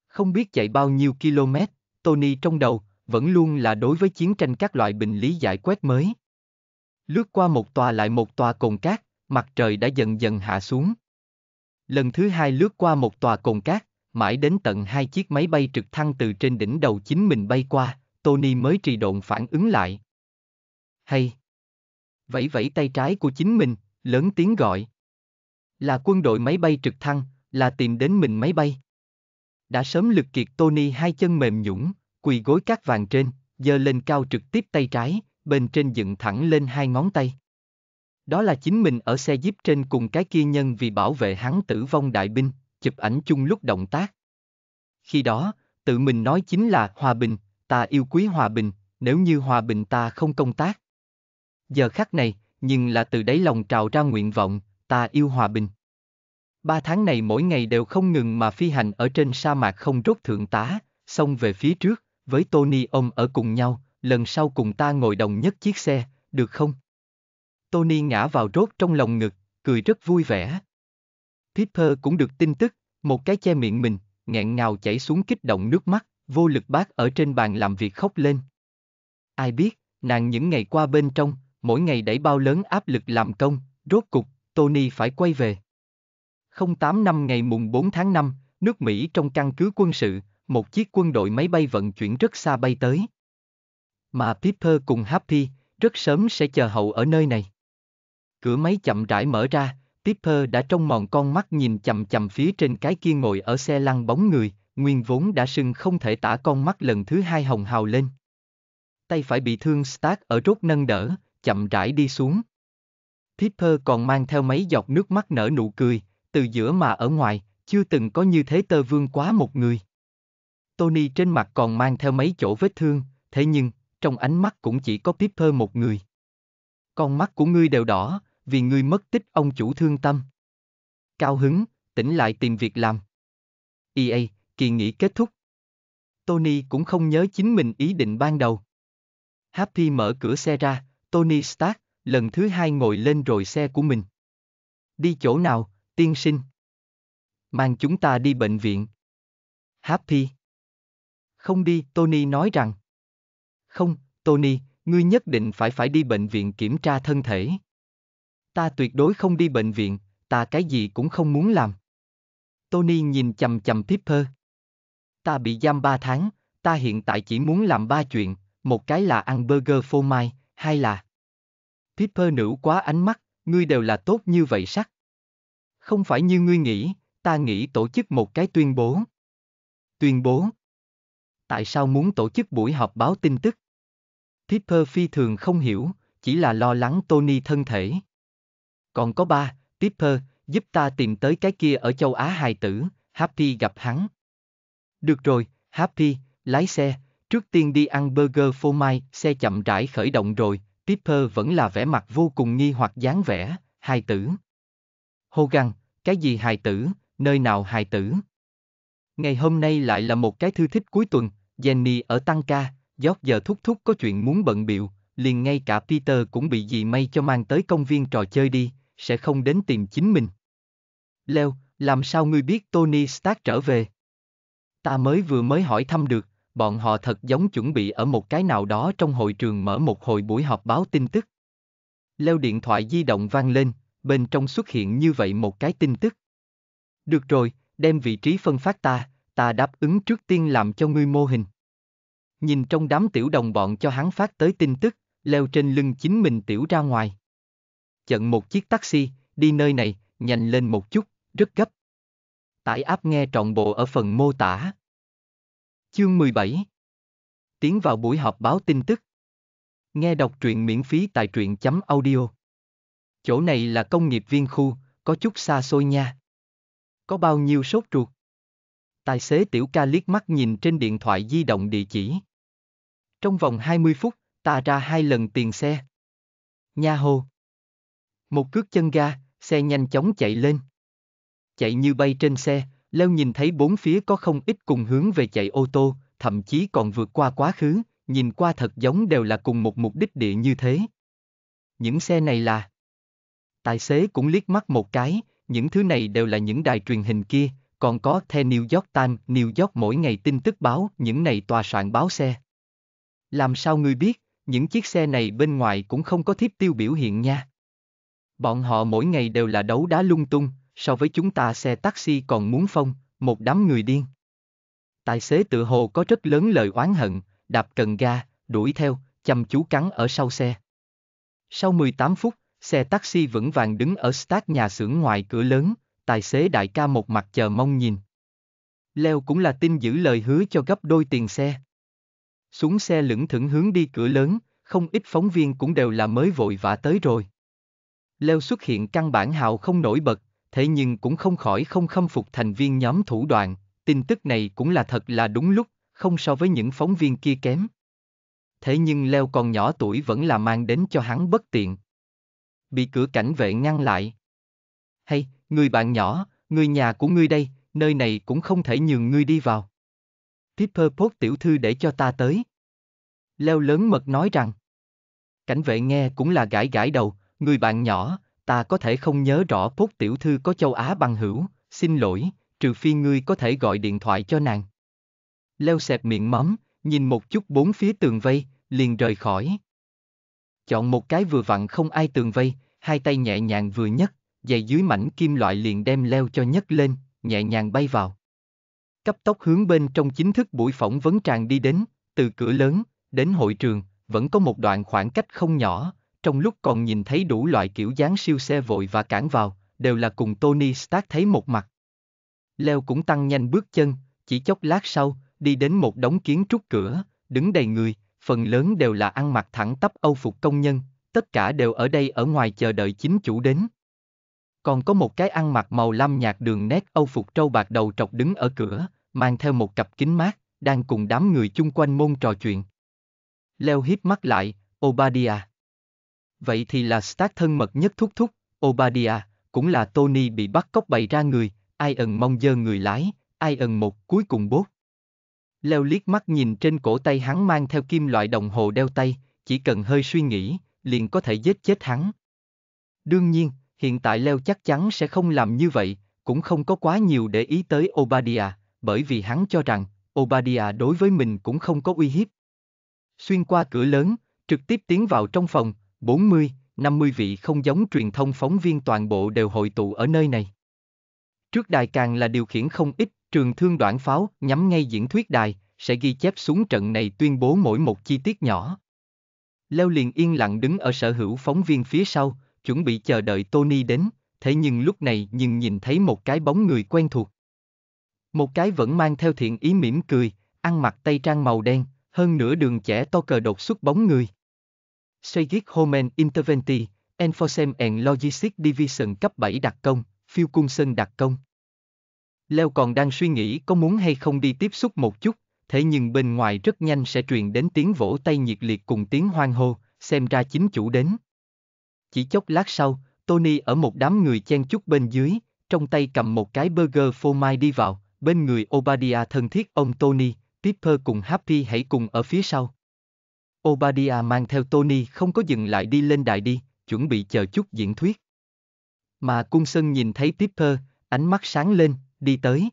Speaker 1: Không biết chạy bao nhiêu km, Tony trong đầu, vẫn luôn là đối với chiến tranh các loại bình lý giải quét mới. Lướt qua một tòa lại một tòa cồn cát, mặt trời đã dần dần hạ xuống. Lần thứ hai lướt qua một tòa cồn cát, mãi đến tận hai chiếc máy bay trực thăng từ trên đỉnh đầu chính mình bay qua, Tony mới trì độn phản ứng lại. Hay! Vẫy vẫy tay trái của chính mình, lớn tiếng gọi. Là quân đội máy bay trực thăng, là tìm đến mình máy bay. Đã sớm lực kiệt Tony hai chân mềm nhũng, quỳ gối cát vàng trên, giơ lên cao trực tiếp tay trái, bên trên dựng thẳng lên hai ngón tay. Đó là chính mình ở xe jeep trên cùng cái kia nhân vì bảo vệ hắn tử vong đại binh, chụp ảnh chung lúc động tác. Khi đó, tự mình nói chính là hòa bình, ta yêu quý hòa bình, nếu như hòa bình ta không công tác. Giờ khắc này, nhưng là từ đáy lòng trào ra nguyện vọng, ta yêu hòa bình. Ba tháng này mỗi ngày đều không ngừng mà phi hành ở trên sa mạc không rốt thượng tá, xông về phía trước, với Tony ông ở cùng nhau, lần sau cùng ta ngồi đồng nhất chiếc xe, được không? Tony ngã vào rốt trong lòng ngực, cười rất vui vẻ. Piper cũng được tin tức, một cái che miệng mình, nghẹn ngào chảy xuống kích động nước mắt, vô lực bác ở trên bàn làm việc khóc lên. Ai biết, nàng những ngày qua bên trong, mỗi ngày đẩy bao lớn áp lực làm công, rốt cục, Tony phải quay về. 08 năm ngày mùng 4 tháng 5, nước Mỹ trong căn cứ quân sự, một chiếc quân đội máy bay vận chuyển rất xa bay tới. Mà Piper cùng Happy rất sớm sẽ chờ hậu ở nơi này. Cửa máy chậm rãi mở ra, Tipper đã trong mòn con mắt nhìn chầm chầm phía trên cái kia ngồi ở xe lăn bóng người, nguyên vốn đã sưng không thể tả con mắt lần thứ hai hồng hào lên. Tay phải bị thương Stark ở rốt nâng đỡ, chậm rãi đi xuống. Tipper còn mang theo mấy giọt nước mắt nở nụ cười, từ giữa mà ở ngoài, chưa từng có như thế tơ vương quá một người. Tony trên mặt còn mang theo mấy chỗ vết thương, thế nhưng, trong ánh mắt cũng chỉ có Tipper một người. Con mắt của ngươi đều đỏ, vì ngươi mất tích ông chủ thương tâm. Cao hứng, tỉnh lại tìm việc làm. EA, kỳ nghỉ kết thúc. Tony cũng không nhớ chính mình ý định ban đầu. Happy mở cửa xe ra, Tony Stark, lần thứ hai ngồi lên rồi xe của mình. Đi chỗ nào, tiên sinh? Mang chúng ta đi bệnh viện. Happy. Không đi, Tony nói rằng. Không, Tony, ngươi nhất định phải phải đi bệnh viện kiểm tra thân thể. Ta tuyệt đối không đi bệnh viện, ta cái gì cũng không muốn làm. Tony nhìn chầm chầm Pipper. Ta bị giam 3 tháng, ta hiện tại chỉ muốn làm ba chuyện, một cái là ăn burger phô mai, hai là... Pipper nữ quá ánh mắt, ngươi đều là tốt như vậy sắc. Không phải như ngươi nghĩ, ta nghĩ tổ chức một cái tuyên bố. Tuyên bố? Tại sao muốn tổ chức buổi họp báo tin tức? Pipper phi thường không hiểu, chỉ là lo lắng Tony thân thể. Còn có ba, Tipper, giúp ta tìm tới cái kia ở châu Á hài tử, Happy gặp hắn. Được rồi, Happy, lái xe, trước tiên đi ăn burger phô mai, xe chậm rãi khởi động rồi, Tipper vẫn là vẻ mặt vô cùng nghi hoặc dáng vẻ, hài tử. Hogan, cái gì hài tử, nơi nào hài tử? Ngày hôm nay lại là một cái thư thích cuối tuần, Jenny ở tăng ca, giót giờ thúc thúc có chuyện muốn bận biệu, liền ngay cả Peter cũng bị dì may cho mang tới công viên trò chơi đi, sẽ không đến tìm chính mình. Leo, làm sao ngươi biết Tony Stark trở về? Ta mới vừa mới hỏi thăm được, bọn họ thật giống chuẩn bị ở một cái nào đó trong hội trường mở một hồi buổi họp báo tin tức. Leo điện thoại di động vang lên, bên trong xuất hiện như vậy một cái tin tức. Được rồi, đem vị trí phân phát ta, ta đáp ứng trước tiên làm cho ngươi mô hình. Nhìn trong đám tiểu đồng bọn cho hắn phát tới tin tức, leo trên lưng chính mình tiểu ra ngoài chận một chiếc taxi, đi nơi này, nhanh lên một chút, rất gấp. Tải app nghe trọn bộ ở phần mô tả. Chương 17 Tiến vào buổi họp báo tin tức. Nghe đọc truyện miễn phí tại truyện chấm audio. Chỗ này là công nghiệp viên khu, có chút xa xôi nha. Có bao nhiêu sốt ruột? Tài xế tiểu ca liếc mắt nhìn trên điện thoại di động địa chỉ. Trong vòng 20 phút, ta ra hai lần tiền xe. Nha hô một cước chân ga, xe nhanh chóng chạy lên. Chạy như bay trên xe, Leo nhìn thấy bốn phía có không ít cùng hướng về chạy ô tô, thậm chí còn vượt qua quá khứ, nhìn qua thật giống đều là cùng một mục đích địa như thế. Những xe này là... Tài xế cũng liếc mắt một cái, những thứ này đều là những đài truyền hình kia, còn có The New York Times, New York mỗi ngày tin tức báo, những này tòa soạn báo xe. Làm sao ngươi biết, những chiếc xe này bên ngoài cũng không có thiếp tiêu biểu hiện nha. Bọn họ mỗi ngày đều là đấu đá lung tung, so với chúng ta xe taxi còn muốn phong, một đám người điên. Tài xế tự hồ có rất lớn lời oán hận, đạp cần ga, đuổi theo, chăm chú cắn ở sau xe. Sau 18 phút, xe taxi vững vàng đứng ở stack nhà xưởng ngoài cửa lớn, tài xế đại ca một mặt chờ mong nhìn. Leo cũng là tin giữ lời hứa cho gấp đôi tiền xe. Xuống xe lững thững hướng đi cửa lớn, không ít phóng viên cũng đều là mới vội vã tới rồi. Leo xuất hiện căn bản hào không nổi bật, thế nhưng cũng không khỏi không khâm phục thành viên nhóm thủ đoạn, tin tức này cũng là thật là đúng lúc, không so với những phóng viên kia kém. Thế nhưng Leo còn nhỏ tuổi vẫn là mang đến cho hắn bất tiện. Bị cửa cảnh vệ ngăn lại. Hay, người bạn nhỏ, người nhà của ngươi đây, nơi này cũng không thể nhường ngươi đi vào. Tipper Post tiểu thư để cho ta tới. Leo lớn mật nói rằng. Cảnh vệ nghe cũng là gãi gãi đầu, Người bạn nhỏ, ta có thể không nhớ rõ Phúc Tiểu Thư có châu Á bằng hữu, xin lỗi, trừ phi ngươi có thể gọi điện thoại cho nàng. Leo xẹp miệng mắm, nhìn một chút bốn phía tường vây, liền rời khỏi. Chọn một cái vừa vặn không ai tường vây, hai tay nhẹ nhàng vừa nhấc, giày dưới mảnh kim loại liền đem leo cho nhấc lên, nhẹ nhàng bay vào. Cấp tốc hướng bên trong chính thức buổi phỏng vấn tràng đi đến, từ cửa lớn, đến hội trường, vẫn có một đoạn khoảng cách không nhỏ, trong lúc còn nhìn thấy đủ loại kiểu dáng siêu xe vội và cản vào, đều là cùng Tony Stark thấy một mặt. Leo cũng tăng nhanh bước chân, chỉ chốc lát sau, đi đến một đống kiến trúc cửa, đứng đầy người, phần lớn đều là ăn mặc thẳng tắp Âu phục công nhân, tất cả đều ở đây ở ngoài chờ đợi chính chủ đến. Còn có một cái ăn mặc màu lam nhạt đường nét Âu phục trâu bạc đầu trọc đứng ở cửa, mang theo một cặp kính mát, đang cùng đám người chung quanh môn trò chuyện. Leo hiếp mắt lại, Obadiah vậy thì là Stark thân mật nhất thúc thúc, Obadia cũng là Tony bị bắt cóc bày ra người, ai ẩn mong dơ người lái, ai ẩn một cuối cùng bốt. Leo liếc mắt nhìn trên cổ tay hắn mang theo kim loại đồng hồ đeo tay, chỉ cần hơi suy nghĩ, liền có thể giết chết hắn. Đương nhiên, hiện tại Leo chắc chắn sẽ không làm như vậy, cũng không có quá nhiều để ý tới Obadia, bởi vì hắn cho rằng, Obadia đối với mình cũng không có uy hiếp. Xuyên qua cửa lớn, trực tiếp tiến vào trong phòng, 40, 50 vị không giống truyền thông phóng viên toàn bộ đều hội tụ ở nơi này. Trước đài càng là điều khiển không ít, trường thương đoạn pháo nhắm ngay diễn thuyết đài, sẽ ghi chép xuống trận này tuyên bố mỗi một chi tiết nhỏ. Leo liền yên lặng đứng ở sở hữu phóng viên phía sau, chuẩn bị chờ đợi Tony đến, thế nhưng lúc này nhưng nhìn thấy một cái bóng người quen thuộc. Một cái vẫn mang theo thiện ý mỉm cười, ăn mặc tây trang màu đen, hơn nửa đường trẻ to cờ đột xuất bóng người. Sejik Homen Interventi, Enforcem and Logistics Division cấp 7 đặc công, Phiêu Cung sân đặc công. Leo còn đang suy nghĩ có muốn hay không đi tiếp xúc một chút, thế nhưng bên ngoài rất nhanh sẽ truyền đến tiếng vỗ tay nhiệt liệt cùng tiếng hoang hô, xem ra chính chủ đến. Chỉ chốc lát sau, Tony ở một đám người chen chúc bên dưới, trong tay cầm một cái burger phô mai đi vào, bên người Obadia thân thiết ông Tony, Pipper cùng Happy hãy cùng ở phía sau. Obadiah mang theo Tony không có dừng lại đi lên đài đi, chuẩn bị chờ chút diễn thuyết. Mà cung sân nhìn thấy Tipper, ánh mắt sáng lên, đi tới.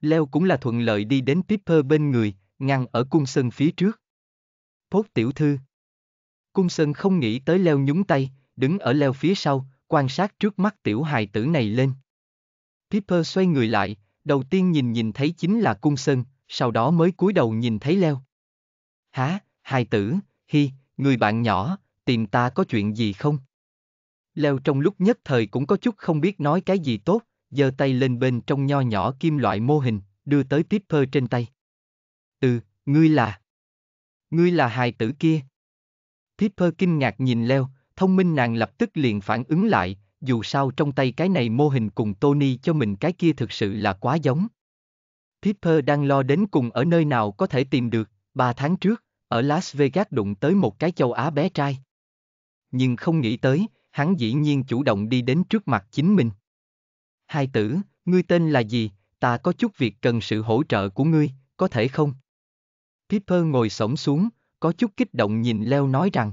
Speaker 1: Leo cũng là thuận lợi đi đến Tipper bên người, ngăn ở cung sân phía trước. Phốt tiểu thư. Cung sân không nghĩ tới Leo nhúng tay, đứng ở Leo phía sau, quan sát trước mắt tiểu hài tử này lên. Tipper xoay người lại, đầu tiên nhìn nhìn thấy chính là cung sân, sau đó mới cúi đầu nhìn thấy Leo. Hả, hai tử, hi, người bạn nhỏ, tìm ta có chuyện gì không? Leo trong lúc nhất thời cũng có chút không biết nói cái gì tốt, giơ tay lên bên trong nho nhỏ kim loại mô hình, đưa tới tiếp thơ trên tay. Ừ, ngươi là... Ngươi là hài tử kia. Tiếp kinh ngạc nhìn Leo, thông minh nàng lập tức liền phản ứng lại, dù sao trong tay cái này mô hình cùng Tony cho mình cái kia thực sự là quá giống. Tiếp đang lo đến cùng ở nơi nào có thể tìm được, ba tháng trước, ở Las Vegas đụng tới một cái châu Á bé trai. Nhưng không nghĩ tới, hắn dĩ nhiên chủ động đi đến trước mặt chính mình. Hai tử, ngươi tên là gì, ta có chút việc cần sự hỗ trợ của ngươi, có thể không? Piper ngồi sổng xuống, có chút kích động nhìn Leo nói rằng.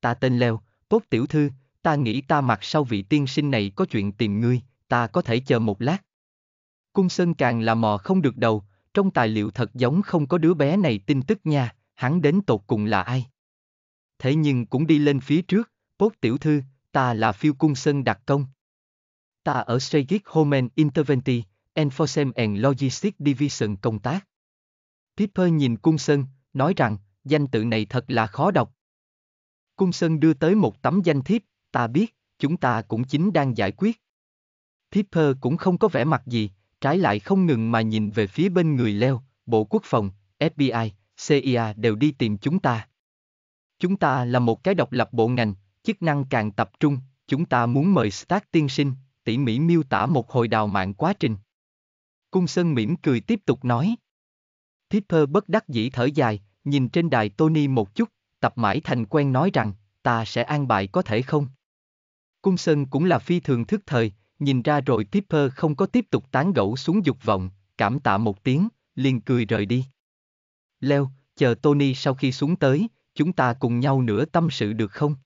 Speaker 1: Ta tên Leo, tốt tiểu thư, ta nghĩ ta mặc sau vị tiên sinh này có chuyện tìm ngươi, ta có thể chờ một lát. Cung Sơn càng là mò không được đầu, trong tài liệu thật giống không có đứa bé này tin tức nha, hắn đến tột cùng là ai. Thế nhưng cũng đi lên phía trước, Bốt tiểu thư, ta là phiêu cung sơn đặc công. Ta ở Strategic Homeland Interventi, Enforcem and Logistics Division công tác. Piper nhìn cung sơn, nói rằng, danh tự này thật là khó đọc. Cung sơn đưa tới một tấm danh thiếp, ta biết, chúng ta cũng chính đang giải quyết. Piper cũng không có vẻ mặt gì, trái lại không ngừng mà nhìn về phía bên người leo, Bộ Quốc phòng, FBI, CIA đều đi tìm chúng ta. Chúng ta là một cái độc lập bộ ngành, chức năng càng tập trung, chúng ta muốn mời Stark tiên sinh, tỉ mỉ miêu tả một hồi đào mạng quá trình. Cung Sơn mỉm cười tiếp tục nói. Tipper bất đắc dĩ thở dài, nhìn trên đài Tony một chút, tập mãi thành quen nói rằng, ta sẽ an bài có thể không? Cung Sơn cũng là phi thường thức thời, nhìn ra rồi Tipper không có tiếp tục tán gẫu xuống dục vọng, cảm tạ một tiếng, liền cười rời đi. Leo, chờ Tony sau khi xuống tới, chúng ta cùng nhau nửa tâm sự được không?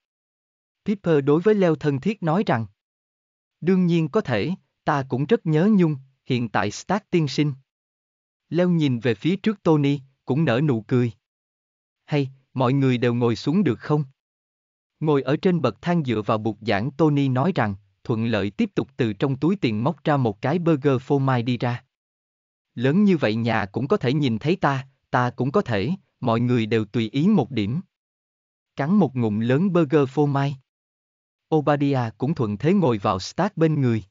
Speaker 1: Piper đối với Leo thân thiết nói rằng. Đương nhiên có thể, ta cũng rất nhớ Nhung, hiện tại Stark tiên sinh. Leo nhìn về phía trước Tony, cũng nở nụ cười. Hay, mọi người đều ngồi xuống được không? Ngồi ở trên bậc thang dựa vào bục giảng Tony nói rằng, thuận lợi tiếp tục từ trong túi tiền móc ra một cái burger phô mai đi ra. Lớn như vậy nhà cũng có thể nhìn thấy ta, ta cũng có thể, mọi người đều tùy ý một điểm. Cắn một ngụm lớn burger phô mai. Obadiah cũng thuận thế ngồi vào Stark bên người.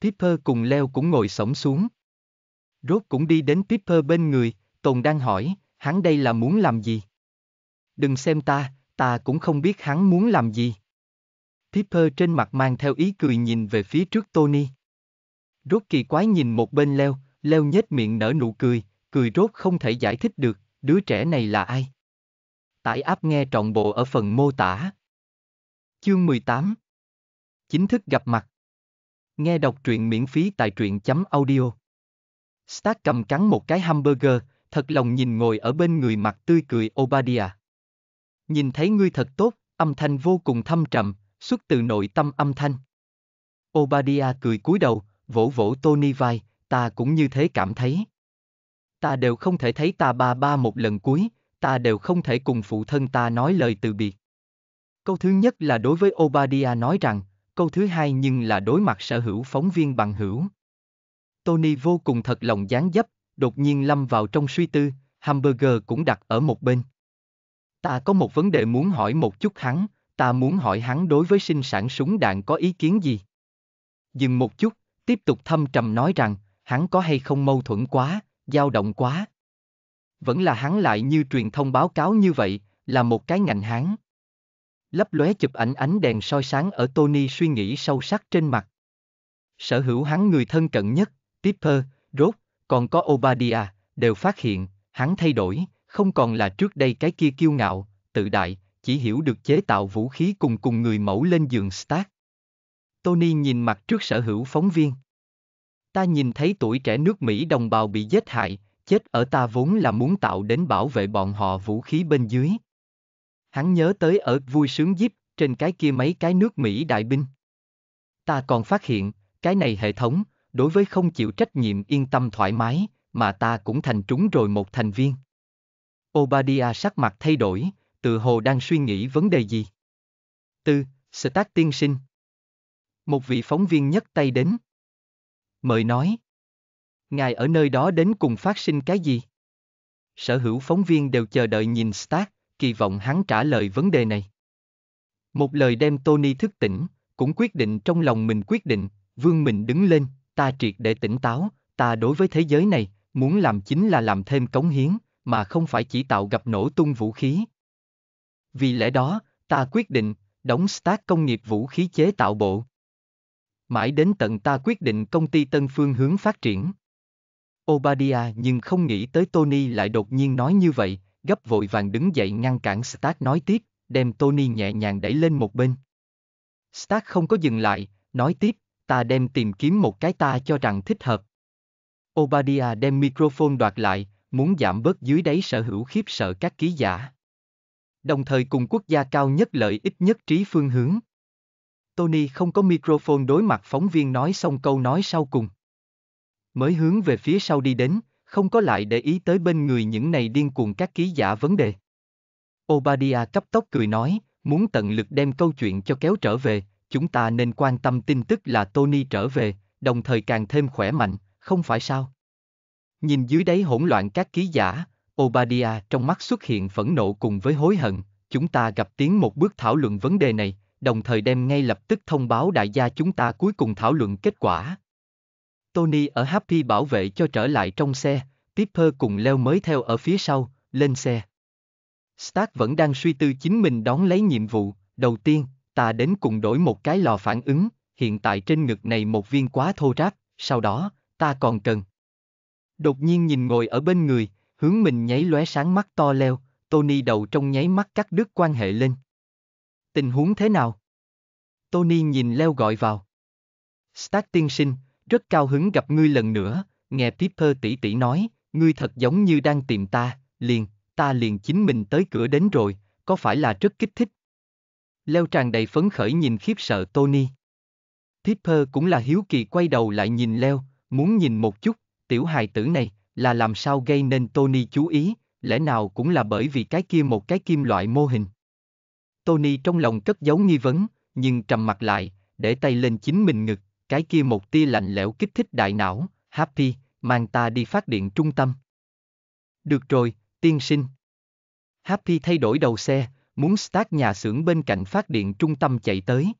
Speaker 1: pipper cùng Leo cũng ngồi sổng xuống. Rốt cũng đi đến pipper bên người, Tồn đang hỏi, hắn đây là muốn làm gì? Đừng xem ta, ta cũng không biết hắn muốn làm gì. pipper trên mặt mang theo ý cười nhìn về phía trước Tony. Rốt kỳ quái nhìn một bên Leo, Leo nhếch miệng nở nụ cười, cười rốt không thể giải thích được, đứa trẻ này là ai? Tải áp nghe trọn bộ ở phần mô tả. Chương 18 Chính thức gặp mặt Nghe đọc truyện miễn phí tại truyện.audio chấm Stark cầm cắn một cái hamburger, thật lòng nhìn ngồi ở bên người mặt tươi cười obadia. Nhìn thấy ngươi thật tốt, âm thanh vô cùng thâm trầm, xuất từ nội tâm âm thanh. obadia cười cúi đầu, vỗ vỗ Tony vai, ta cũng như thế cảm thấy ta đều không thể thấy ta ba ba một lần cuối, ta đều không thể cùng phụ thân ta nói lời từ biệt. Câu thứ nhất là đối với Obadiah nói rằng, câu thứ hai nhưng là đối mặt sở hữu phóng viên bằng hữu. Tony vô cùng thật lòng gián dấp, đột nhiên lâm vào trong suy tư, hamburger cũng đặt ở một bên. Ta có một vấn đề muốn hỏi một chút hắn, ta muốn hỏi hắn đối với sinh sản súng đạn có ý kiến gì. Dừng một chút, tiếp tục thâm trầm nói rằng, hắn có hay không mâu thuẫn quá, dao động quá. Vẫn là hắn lại như truyền thông báo cáo như vậy, là một cái ngành hắn. Lấp lóe chụp ảnh ánh đèn soi sáng ở Tony suy nghĩ sâu sắc trên mặt. Sở hữu hắn người thân cận nhất, Tipper, Rốt, còn có Obadiah, đều phát hiện, hắn thay đổi, không còn là trước đây cái kia kiêu ngạo, tự đại, chỉ hiểu được chế tạo vũ khí cùng cùng người mẫu lên giường Stark. Tony nhìn mặt trước sở hữu phóng viên. Ta nhìn thấy tuổi trẻ nước Mỹ đồng bào bị giết hại, chết ở ta vốn là muốn tạo đến bảo vệ bọn họ vũ khí bên dưới. Hắn nhớ tới ở vui sướng giúp trên cái kia mấy cái nước Mỹ đại binh. Ta còn phát hiện, cái này hệ thống, đối với không chịu trách nhiệm yên tâm thoải mái, mà ta cũng thành trúng rồi một thành viên. Obadia sắc mặt thay đổi, tự hồ đang suy nghĩ vấn đề gì. Tư, Stark tiên sinh. Một vị phóng viên nhấc tay đến mời nói. Ngài ở nơi đó đến cùng phát sinh cái gì? Sở hữu phóng viên đều chờ đợi nhìn Stark, kỳ vọng hắn trả lời vấn đề này. Một lời đem Tony thức tỉnh, cũng quyết định trong lòng mình quyết định, vương mình đứng lên, ta triệt để tỉnh táo, ta đối với thế giới này, muốn làm chính là làm thêm cống hiến, mà không phải chỉ tạo gặp nổ tung vũ khí. Vì lẽ đó, ta quyết định, đóng Stark công nghiệp vũ khí chế tạo bộ, mãi đến tận ta quyết định công ty Tân Phương hướng phát triển. Obadia nhưng không nghĩ tới Tony lại đột nhiên nói như vậy, gấp vội vàng đứng dậy ngăn cản Stark nói tiếp, đem Tony nhẹ nhàng đẩy lên một bên. Stark không có dừng lại, nói tiếp, ta đem tìm kiếm một cái ta cho rằng thích hợp. Obadia đem microphone đoạt lại, muốn giảm bớt dưới đáy sở hữu khiếp sợ các ký giả. Đồng thời cùng quốc gia cao nhất lợi ích nhất trí phương hướng. Tony không có microphone đối mặt phóng viên nói xong câu nói sau cùng. Mới hướng về phía sau đi đến, không có lại để ý tới bên người những này điên cuồng các ký giả vấn đề. Obadia cấp tốc cười nói, muốn tận lực đem câu chuyện cho kéo trở về, chúng ta nên quan tâm tin tức là Tony trở về, đồng thời càng thêm khỏe mạnh, không phải sao? Nhìn dưới đáy hỗn loạn các ký giả, Obadia trong mắt xuất hiện phẫn nộ cùng với hối hận, chúng ta gặp tiếng một bước thảo luận vấn đề này, đồng thời đem ngay lập tức thông báo đại gia chúng ta cuối cùng thảo luận kết quả. Tony ở Happy bảo vệ cho trở lại trong xe, Tipper cùng leo mới theo ở phía sau, lên xe. Stark vẫn đang suy tư chính mình đón lấy nhiệm vụ, đầu tiên, ta đến cùng đổi một cái lò phản ứng, hiện tại trên ngực này một viên quá thô ráp, sau đó, ta còn cần. Đột nhiên nhìn ngồi ở bên người, hướng mình nháy lóe sáng mắt to leo, Tony đầu trong nháy mắt cắt đứt quan hệ lên. Tình huống thế nào? Tony nhìn leo gọi vào. Stark tiên sinh, rất cao hứng gặp ngươi lần nữa, nghe Piper tỷ tỷ nói, ngươi thật giống như đang tìm ta, liền, ta liền chính mình tới cửa đến rồi, có phải là rất kích thích? Leo tràn đầy phấn khởi nhìn khiếp sợ Tony. Piper cũng là hiếu kỳ quay đầu lại nhìn Leo, muốn nhìn một chút, tiểu hài tử này, là làm sao gây nên Tony chú ý, lẽ nào cũng là bởi vì cái kia một cái kim loại mô hình. Tony trong lòng cất giấu nghi vấn, nhưng trầm mặt lại, để tay lên chính mình ngực, cái kia một tia lạnh lẽo kích thích đại não, Happy, mang ta đi phát điện trung tâm. Được rồi, tiên sinh. Happy thay đổi đầu xe, muốn start nhà xưởng bên cạnh phát điện trung tâm chạy tới.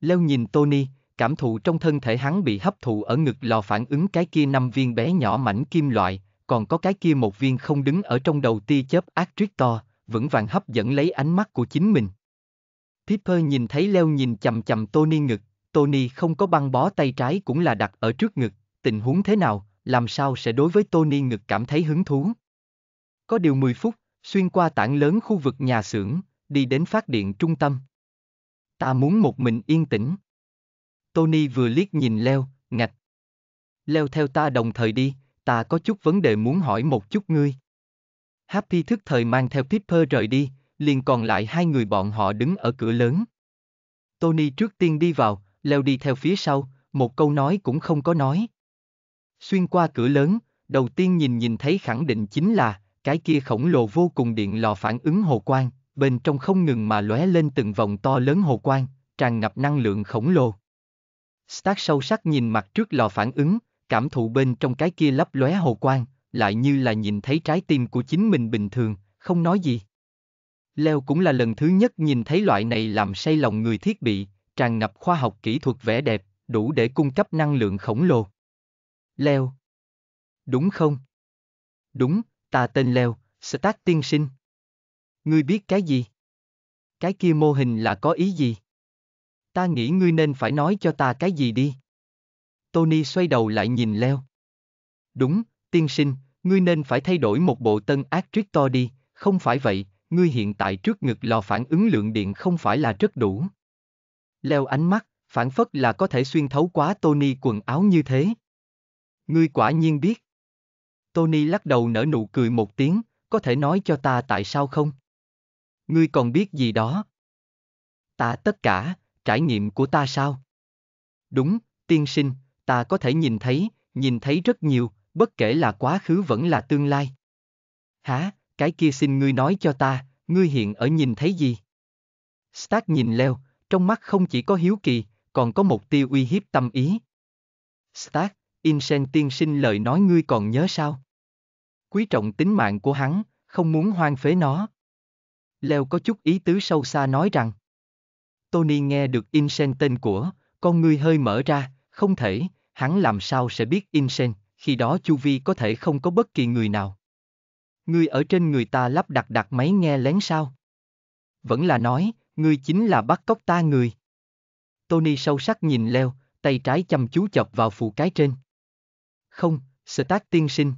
Speaker 1: Leo nhìn Tony, cảm thụ trong thân thể hắn bị hấp thụ ở ngực lò phản ứng cái kia năm viên bé nhỏ mảnh kim loại, còn có cái kia một viên không đứng ở trong đầu tia chớp ác vững vàng hấp dẫn lấy ánh mắt của chính mình. Piper nhìn thấy Leo nhìn chầm chầm Tony ngực, Tony không có băng bó tay trái cũng là đặt ở trước ngực, tình huống thế nào, làm sao sẽ đối với Tony ngực cảm thấy hứng thú. Có điều 10 phút, xuyên qua tảng lớn khu vực nhà xưởng, đi đến phát điện trung tâm. Ta muốn một mình yên tĩnh. Tony vừa liếc nhìn Leo, ngạch. Leo theo ta đồng thời đi, ta có chút vấn đề muốn hỏi một chút ngươi. Happy thức thời mang theo Pipper rời đi, liền còn lại hai người bọn họ đứng ở cửa lớn. Tony trước tiên đi vào, leo đi theo phía sau, một câu nói cũng không có nói. Xuyên qua cửa lớn, đầu tiên nhìn nhìn thấy khẳng định chính là, cái kia khổng lồ vô cùng điện lò phản ứng hồ quang, bên trong không ngừng mà lóe lên từng vòng to lớn hồ quang, tràn ngập năng lượng khổng lồ. Stark sâu sắc nhìn mặt trước lò phản ứng, cảm thụ bên trong cái kia lấp lóe hồ quang, lại như là nhìn thấy trái tim của chính mình bình thường, không nói gì. Leo cũng là lần thứ nhất nhìn thấy loại này làm say lòng người thiết bị, tràn ngập khoa học kỹ thuật vẻ đẹp, đủ để cung cấp năng lượng khổng lồ. Leo. Đúng không? Đúng, ta tên Leo, Stark tiên sinh. Ngươi biết cái gì? Cái kia mô hình là có ý gì? Ta nghĩ ngươi nên phải nói cho ta cái gì đi. Tony xoay đầu lại nhìn Leo. Đúng, tiên sinh, ngươi nên phải thay đổi một bộ tân ác to đi, không phải vậy, ngươi hiện tại trước ngực lò phản ứng lượng điện không phải là rất đủ. Leo ánh mắt, phản phất là có thể xuyên thấu quá Tony quần áo như thế. Ngươi quả nhiên biết. Tony lắc đầu nở nụ cười một tiếng, có thể nói cho ta tại sao không? Ngươi còn biết gì đó? Ta tất cả, trải nghiệm của ta sao? Đúng, tiên sinh, ta có thể nhìn thấy, nhìn thấy rất nhiều, bất kể là quá khứ vẫn là tương lai. Hả, cái kia xin ngươi nói cho ta, ngươi hiện ở nhìn thấy gì? Stark nhìn Leo, trong mắt không chỉ có hiếu kỳ, còn có một tiêu uy hiếp tâm ý. Stark, Insen tiên sinh lời nói ngươi còn nhớ sao? Quý trọng tính mạng của hắn, không muốn hoang phế nó. Leo có chút ý tứ sâu xa nói rằng. Tony nghe được Insen tên của, con ngươi hơi mở ra, không thể, hắn làm sao sẽ biết Insen khi đó chu vi có thể không có bất kỳ người nào. Ngươi ở trên người ta lắp đặt đặt máy nghe lén sao? Vẫn là nói, ngươi chính là bắt cóc ta người. Tony sâu sắc nhìn leo, tay trái chăm chú chọc vào phụ cái trên. Không, Stark tiên sinh.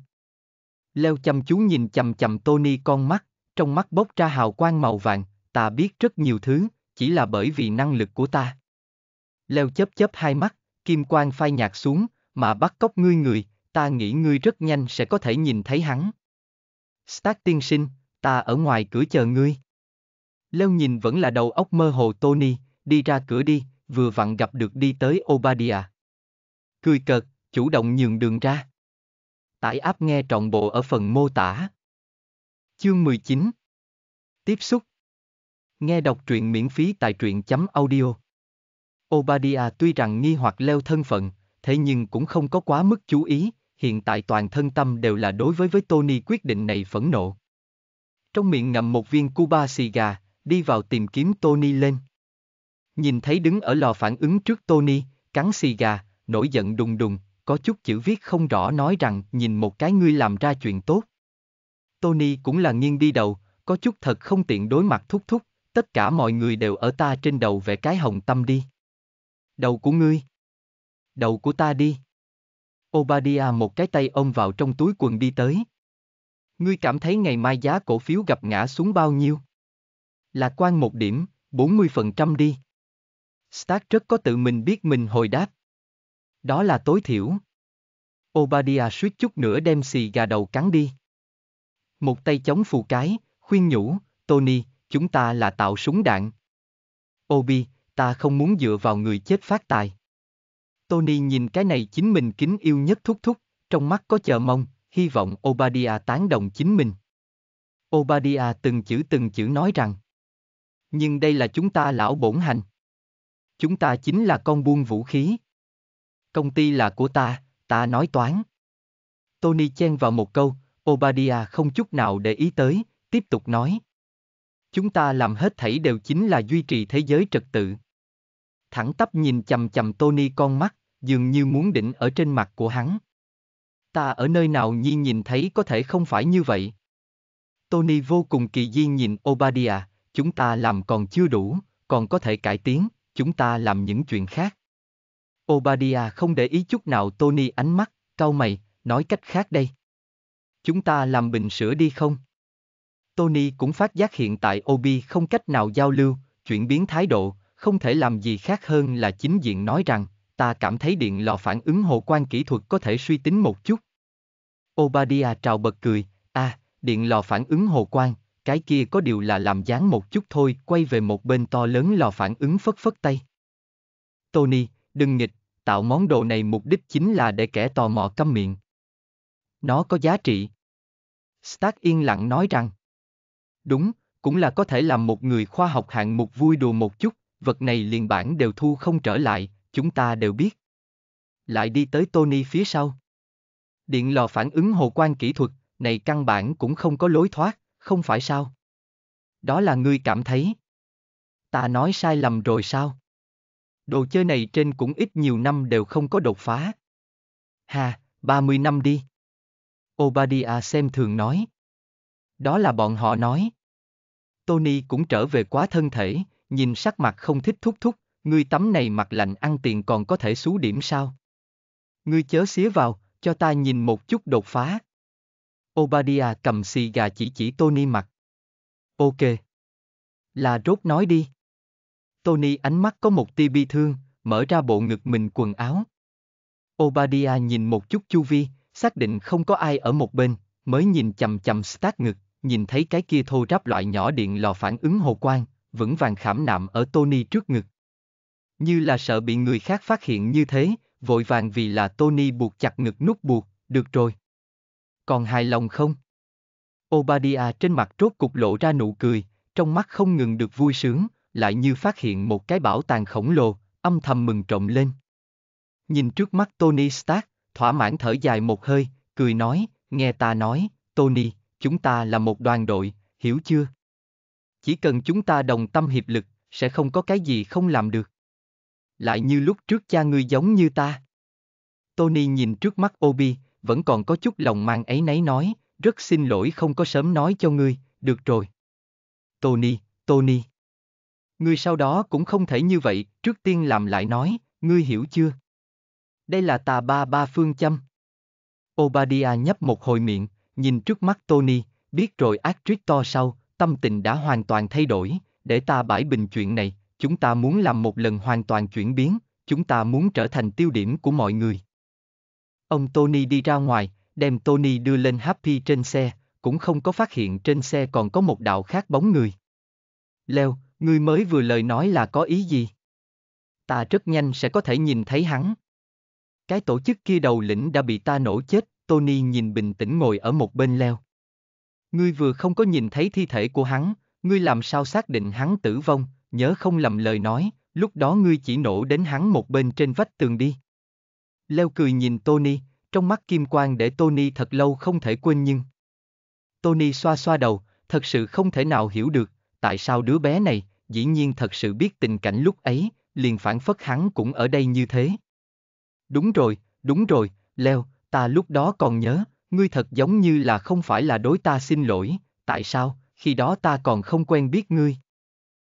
Speaker 1: Leo chăm chú nhìn chầm chầm Tony con mắt, trong mắt bốc ra hào quang màu vàng, ta biết rất nhiều thứ, chỉ là bởi vì năng lực của ta. Leo chớp chớp hai mắt, kim quang phai nhạt xuống, mà bắt cóc ngươi người, ta nghĩ ngươi rất nhanh sẽ có thể nhìn thấy hắn. Stark tiên sinh, ta ở ngoài cửa chờ ngươi. Leo nhìn vẫn là đầu óc mơ hồ Tony, đi ra cửa đi, vừa vặn gặp được đi tới Obadia. Cười cợt, chủ động nhường đường ra. Tải áp nghe trọn bộ ở phần mô tả. Chương 19 Tiếp xúc Nghe đọc truyện miễn phí tại truyện chấm audio. Obadia tuy rằng nghi hoặc leo thân phận, thế nhưng cũng không có quá mức chú ý, hiện tại toàn thân tâm đều là đối với với Tony quyết định này phẫn nộ. Trong miệng ngậm một viên Cuba xì gà, đi vào tìm kiếm Tony lên. Nhìn thấy đứng ở lò phản ứng trước Tony, cắn xì gà, nổi giận đùng đùng, có chút chữ viết không rõ nói rằng nhìn một cái ngươi làm ra chuyện tốt. Tony cũng là nghiêng đi đầu, có chút thật không tiện đối mặt thúc thúc, tất cả mọi người đều ở ta trên đầu vẽ cái hồng tâm đi. Đầu của ngươi. Đầu của ta đi. Obadia một cái tay ông vào trong túi quần đi tới. Ngươi cảm thấy ngày mai giá cổ phiếu gặp ngã xuống bao nhiêu? Lạc quan một điểm, 40% đi. Stark rất có tự mình biết mình hồi đáp. Đó là tối thiểu. Obadia suýt chút nữa đem xì gà đầu cắn đi. Một tay chống phù cái, khuyên nhủ, Tony, chúng ta là tạo súng đạn. Obi, ta không muốn dựa vào người chết phát tài. Tony nhìn cái này chính mình kính yêu nhất thúc thúc, trong mắt có chờ mong, hy vọng Obadiah tán đồng chính mình. Obadiah từng chữ từng chữ nói rằng, nhưng đây là chúng ta lão bổn hành. Chúng ta chính là con buôn vũ khí. Công ty là của ta, ta nói toán. Tony chen vào một câu, Obadiah không chút nào để ý tới, tiếp tục nói. Chúng ta làm hết thảy đều chính là duy trì thế giới trật tự thẳng tắp nhìn chầm chầm Tony con mắt, dường như muốn định ở trên mặt của hắn. Ta ở nơi nào nhi nhìn thấy có thể không phải như vậy. Tony vô cùng kỳ di nhìn Obadiah, chúng ta làm còn chưa đủ, còn có thể cải tiến, chúng ta làm những chuyện khác. Obadiah không để ý chút nào Tony ánh mắt, cau mày, nói cách khác đây. Chúng ta làm bình sữa đi không? Tony cũng phát giác hiện tại Obi không cách nào giao lưu, chuyển biến thái độ, không thể làm gì khác hơn là chính diện nói rằng, ta cảm thấy điện lò phản ứng hồ quan kỹ thuật có thể suy tính một chút. Obadiah trào bật cười, a, à, điện lò phản ứng hồ quan, cái kia có điều là làm dáng một chút thôi, quay về một bên to lớn lò phản ứng phất phất tay. Tony, đừng nghịch, tạo món đồ này mục đích chính là để kẻ tò mò câm miệng. Nó có giá trị. Stark yên lặng nói rằng. Đúng, cũng là có thể làm một người khoa học hạng mục vui đùa một chút, vật này liền bản đều thu không trở lại, chúng ta đều biết. Lại đi tới Tony phía sau. Điện lò phản ứng hồ quan kỹ thuật, này căn bản cũng không có lối thoát, không phải sao? Đó là ngươi cảm thấy. Ta nói sai lầm rồi sao? Đồ chơi này trên cũng ít nhiều năm đều không có đột phá. Hà, 30 năm đi. Obadia xem thường nói. Đó là bọn họ nói. Tony cũng trở về quá thân thể, nhìn sắc mặt không thích thúc thúc, ngươi tắm này mặt lạnh ăn tiền còn có thể xú điểm sao? Ngươi chớ xía vào, cho ta nhìn một chút đột phá. Obadiah cầm xì gà chỉ chỉ Tony mặt. Ok. Là rốt nói đi. Tony ánh mắt có một tia bi thương, mở ra bộ ngực mình quần áo. Obadiah nhìn một chút chu vi, xác định không có ai ở một bên, mới nhìn chầm chầm Stark ngực, nhìn thấy cái kia thô ráp loại nhỏ điện lò phản ứng hồ quang, vững vàng khảm nạm ở Tony trước ngực. Như là sợ bị người khác phát hiện như thế, vội vàng vì là Tony buộc chặt ngực nút buộc, được rồi. Còn hài lòng không? Obadia trên mặt rốt cục lộ ra nụ cười, trong mắt không ngừng được vui sướng, lại như phát hiện một cái bảo tàng khổng lồ, âm thầm mừng trộm lên. Nhìn trước mắt Tony Stark, thỏa mãn thở dài một hơi, cười nói, nghe ta nói, Tony, chúng ta là một đoàn đội, hiểu chưa? chỉ cần chúng ta đồng tâm hiệp lực, sẽ không có cái gì không làm được. Lại như lúc trước cha ngươi giống như ta. Tony nhìn trước mắt Obi, vẫn còn có chút lòng mang ấy nấy nói, rất xin lỗi không có sớm nói cho ngươi, được rồi. Tony, Tony. Ngươi sau đó cũng không thể như vậy, trước tiên làm lại nói, ngươi hiểu chưa? Đây là tà ba ba phương châm. Obadiah nhấp một hồi miệng, nhìn trước mắt Tony, biết rồi ác actrice to sau, tâm tình đã hoàn toàn thay đổi, để ta bãi bình chuyện này, chúng ta muốn làm một lần hoàn toàn chuyển biến, chúng ta muốn trở thành tiêu điểm của mọi người. Ông Tony đi ra ngoài, đem Tony đưa lên Happy trên xe, cũng không có phát hiện trên xe còn có một đạo khác bóng người. Leo, ngươi mới vừa lời nói là có ý gì? Ta rất nhanh sẽ có thể nhìn thấy hắn. Cái tổ chức kia đầu lĩnh đã bị ta nổ chết, Tony nhìn bình tĩnh ngồi ở một bên Leo. Ngươi vừa không có nhìn thấy thi thể của hắn, ngươi làm sao xác định hắn tử vong, nhớ không lầm lời nói, lúc đó ngươi chỉ nổ đến hắn một bên trên vách tường đi. Leo cười nhìn Tony, trong mắt kim quang để Tony thật lâu không thể quên nhưng. Tony xoa xoa đầu, thật sự không thể nào hiểu được, tại sao đứa bé này, dĩ nhiên thật sự biết tình cảnh lúc ấy, liền phản phất hắn cũng ở đây như thế. Đúng rồi, đúng rồi, Leo, ta lúc đó còn nhớ, ngươi thật giống như là không phải là đối ta xin lỗi, tại sao, khi đó ta còn không quen biết ngươi.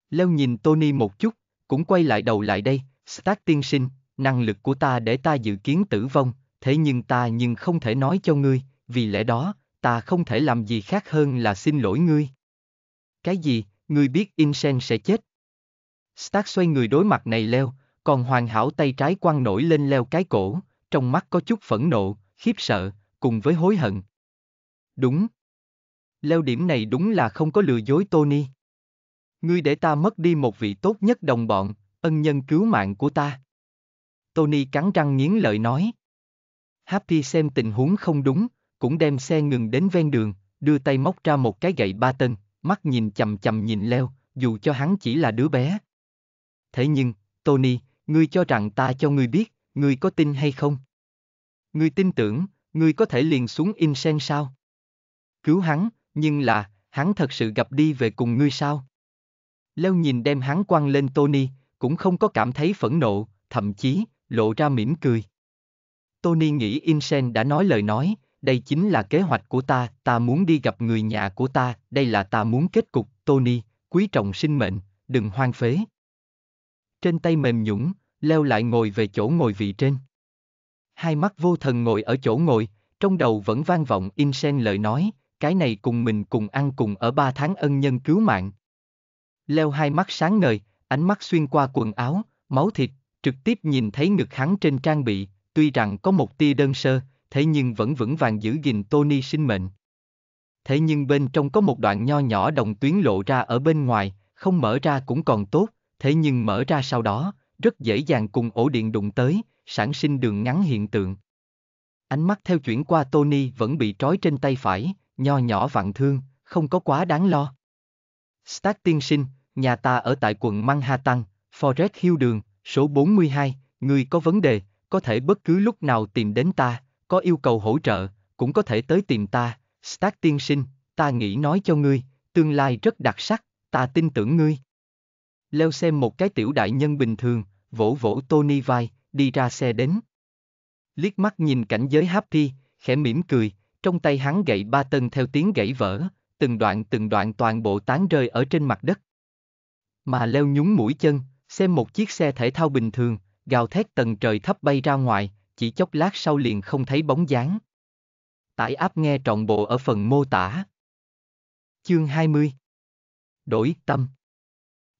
Speaker 1: Leo nhìn Tony một chút, cũng quay lại đầu lại đây, Stark tiên sinh, năng lực của ta để ta dự kiến tử vong, thế nhưng ta nhưng không thể nói cho ngươi, vì lẽ đó, ta không thể làm gì khác hơn là xin lỗi ngươi. Cái gì, ngươi biết Insen sẽ chết. Stark xoay người đối mặt này leo, còn hoàn hảo tay trái quăng nổi lên leo cái cổ, trong mắt có chút phẫn nộ, khiếp sợ, cùng với hối hận. Đúng. Leo điểm này đúng là không có lừa dối Tony. Ngươi để ta mất đi một vị tốt nhất đồng bọn, ân nhân cứu mạng của ta. Tony cắn răng nghiến lợi nói. Happy xem tình huống không đúng, cũng đem xe ngừng đến ven đường, đưa tay móc ra một cái gậy ba tân, mắt nhìn chầm chầm nhìn Leo, dù cho hắn chỉ là đứa bé. Thế nhưng, Tony, ngươi cho rằng ta cho ngươi biết, ngươi có tin hay không? Ngươi tin tưởng, ngươi có thể liền xuống im sen sao? Cứu hắn, nhưng là, hắn thật sự gặp đi về cùng ngươi sao? Leo nhìn đem hắn quăng lên Tony, cũng không có cảm thấy phẫn nộ, thậm chí, lộ ra mỉm cười. Tony nghĩ Insen đã nói lời nói, đây chính là kế hoạch của ta, ta muốn đi gặp người nhà của ta, đây là ta muốn kết cục, Tony, quý trọng sinh mệnh, đừng hoang phế. Trên tay mềm nhũng, leo lại ngồi về chỗ ngồi vị trên hai mắt vô thần ngồi ở chỗ ngồi, trong đầu vẫn vang vọng in sen lời nói, cái này cùng mình cùng ăn cùng ở ba tháng ân nhân cứu mạng. Leo hai mắt sáng ngời, ánh mắt xuyên qua quần áo, máu thịt, trực tiếp nhìn thấy ngực hắn trên trang bị, tuy rằng có một tia đơn sơ, thế nhưng vẫn vững vàng giữ gìn Tony sinh mệnh. Thế nhưng bên trong có một đoạn nho nhỏ đồng tuyến lộ ra ở bên ngoài, không mở ra cũng còn tốt, thế nhưng mở ra sau đó, rất dễ dàng cùng ổ điện đụng tới, sản sinh đường ngắn hiện tượng. Ánh mắt theo chuyển qua Tony vẫn bị trói trên tay phải, nho nhỏ vặn thương, không có quá đáng lo. Stark tiên sinh, nhà ta ở tại quận Manhattan, Forest Hill đường, số 42, người có vấn đề, có thể bất cứ lúc nào tìm đến ta, có yêu cầu hỗ trợ, cũng có thể tới tìm ta, Stark tiên sinh, ta nghĩ nói cho ngươi, tương lai rất đặc sắc, ta tin tưởng ngươi. Leo xem một cái tiểu đại nhân bình thường, vỗ vỗ Tony vai, đi ra xe đến. Liếc mắt nhìn cảnh giới happy, khẽ mỉm cười, trong tay hắn gậy ba tân theo tiếng gãy vỡ, từng đoạn từng đoạn toàn bộ tán rơi ở trên mặt đất. Mà leo nhúng mũi chân, xem một chiếc xe thể thao bình thường, gào thét tầng trời thấp bay ra ngoài, chỉ chốc lát sau liền không thấy bóng dáng. Tải áp nghe trọn bộ ở phần mô tả. Chương 20 Đổi tâm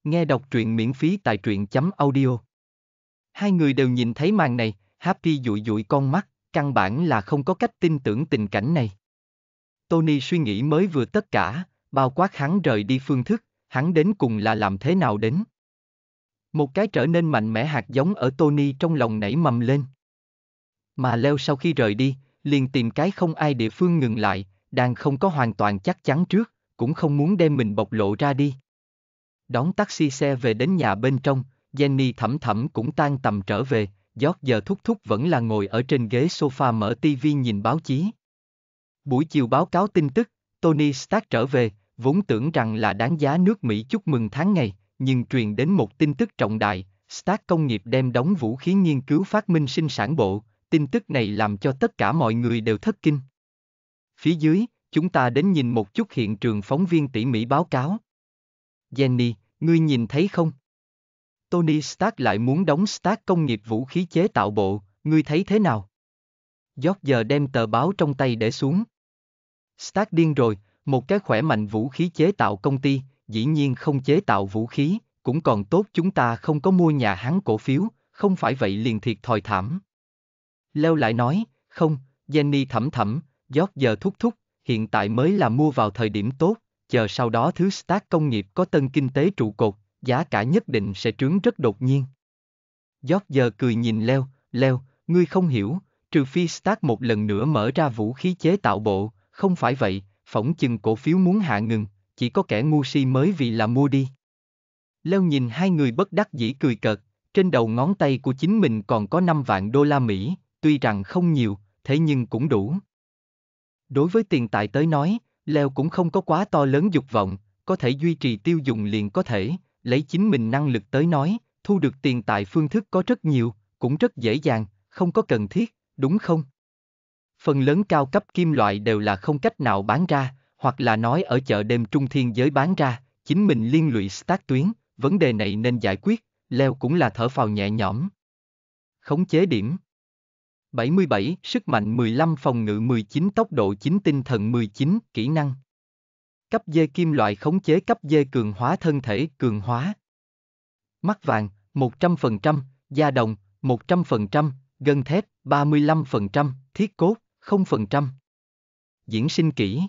Speaker 1: Nghe đọc truyện miễn phí tại truyện chấm audio Hai người đều nhìn thấy màn này, Happy dụi dụi con mắt, căn bản là không có cách tin tưởng tình cảnh này. Tony suy nghĩ mới vừa tất cả, bao quát hắn rời đi phương thức, hắn đến cùng là làm thế nào đến. Một cái trở nên mạnh mẽ hạt giống ở Tony trong lòng nảy mầm lên. Mà Leo sau khi rời đi, liền tìm cái không ai địa phương ngừng lại, đang không có hoàn toàn chắc chắn trước, cũng không muốn đem mình bộc lộ ra đi. Đón taxi xe về đến nhà bên trong, Jenny thẩm thẩm cũng tan tầm trở về, giót giờ thúc thúc vẫn là ngồi ở trên ghế sofa mở tivi nhìn báo chí. Buổi chiều báo cáo tin tức, Tony Stark trở về, vốn tưởng rằng là đáng giá nước Mỹ chúc mừng tháng ngày, nhưng truyền đến một tin tức trọng đại, Stark công nghiệp đem đóng vũ khí nghiên cứu phát minh sinh sản bộ, tin tức này làm cho tất cả mọi người đều thất kinh. Phía dưới, chúng ta đến nhìn một chút hiện trường phóng viên tỉ mỹ báo cáo. Jenny, ngươi nhìn thấy không? Tony Stark lại muốn đóng Stark công nghiệp vũ khí chế tạo bộ, ngươi thấy thế nào? Giót giờ đem tờ báo trong tay để xuống. Stark điên rồi, một cái khỏe mạnh vũ khí chế tạo công ty, dĩ nhiên không chế tạo vũ khí, cũng còn tốt chúng ta không có mua nhà hắn cổ phiếu, không phải vậy liền thiệt thòi thảm. Leo lại nói, không, Jenny thẩm thẩm, giót giờ thúc thúc, hiện tại mới là mua vào thời điểm tốt, chờ sau đó thứ Stark công nghiệp có tân kinh tế trụ cột, giá cả nhất định sẽ trướng rất đột nhiên. Giót giờ cười nhìn Leo, Leo, ngươi không hiểu, trừ phi Stark một lần nữa mở ra vũ khí chế tạo bộ, không phải vậy, phỏng chừng cổ phiếu muốn hạ ngừng, chỉ có kẻ ngu si mới vì là mua đi. Leo nhìn hai người bất đắc dĩ cười cợt, trên đầu ngón tay của chính mình còn có 5 vạn đô la Mỹ, tuy rằng không nhiều, thế nhưng cũng đủ. Đối với tiền tài tới nói, Leo cũng không có quá to lớn dục vọng, có thể duy trì tiêu dùng liền có thể, lấy chính mình năng lực tới nói, thu được tiền tại phương thức có rất nhiều, cũng rất dễ dàng, không có cần thiết, đúng không? Phần lớn cao cấp kim loại đều là không cách nào bán ra, hoặc là nói ở chợ đêm trung thiên giới bán ra, chính mình liên lụy stack tuyến, vấn đề này nên giải quyết, leo cũng là thở phào nhẹ nhõm. Khống chế điểm 77, sức mạnh 15 phòng ngự 19 tốc độ 9 tinh thần 19, kỹ năng Cấp dê kim loại khống chế cấp dê cường hóa thân thể, cường hóa. Mắt vàng, 100%, da đồng, 100%, gân thép, 35%, thiết cốt, 0%. Diễn sinh kỹ.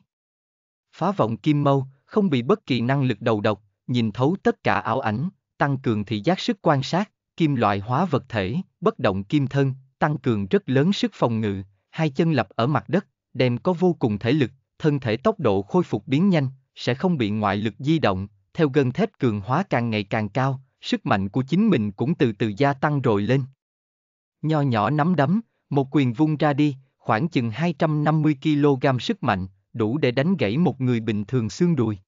Speaker 1: Phá vọng kim mâu, không bị bất kỳ năng lực đầu độc, nhìn thấu tất cả ảo ảnh, tăng cường thị giác sức quan sát, kim loại hóa vật thể, bất động kim thân, tăng cường rất lớn sức phòng ngự, hai chân lập ở mặt đất, đem có vô cùng thể lực, thân thể tốc độ khôi phục biến nhanh, sẽ không bị ngoại lực di động, theo gân thép cường hóa càng ngày càng cao, sức mạnh của chính mình cũng từ từ gia tăng rồi lên. Nho nhỏ nắm đấm, một quyền vung ra đi, khoảng chừng 250 kg sức mạnh, đủ để đánh gãy một người bình thường xương đùi.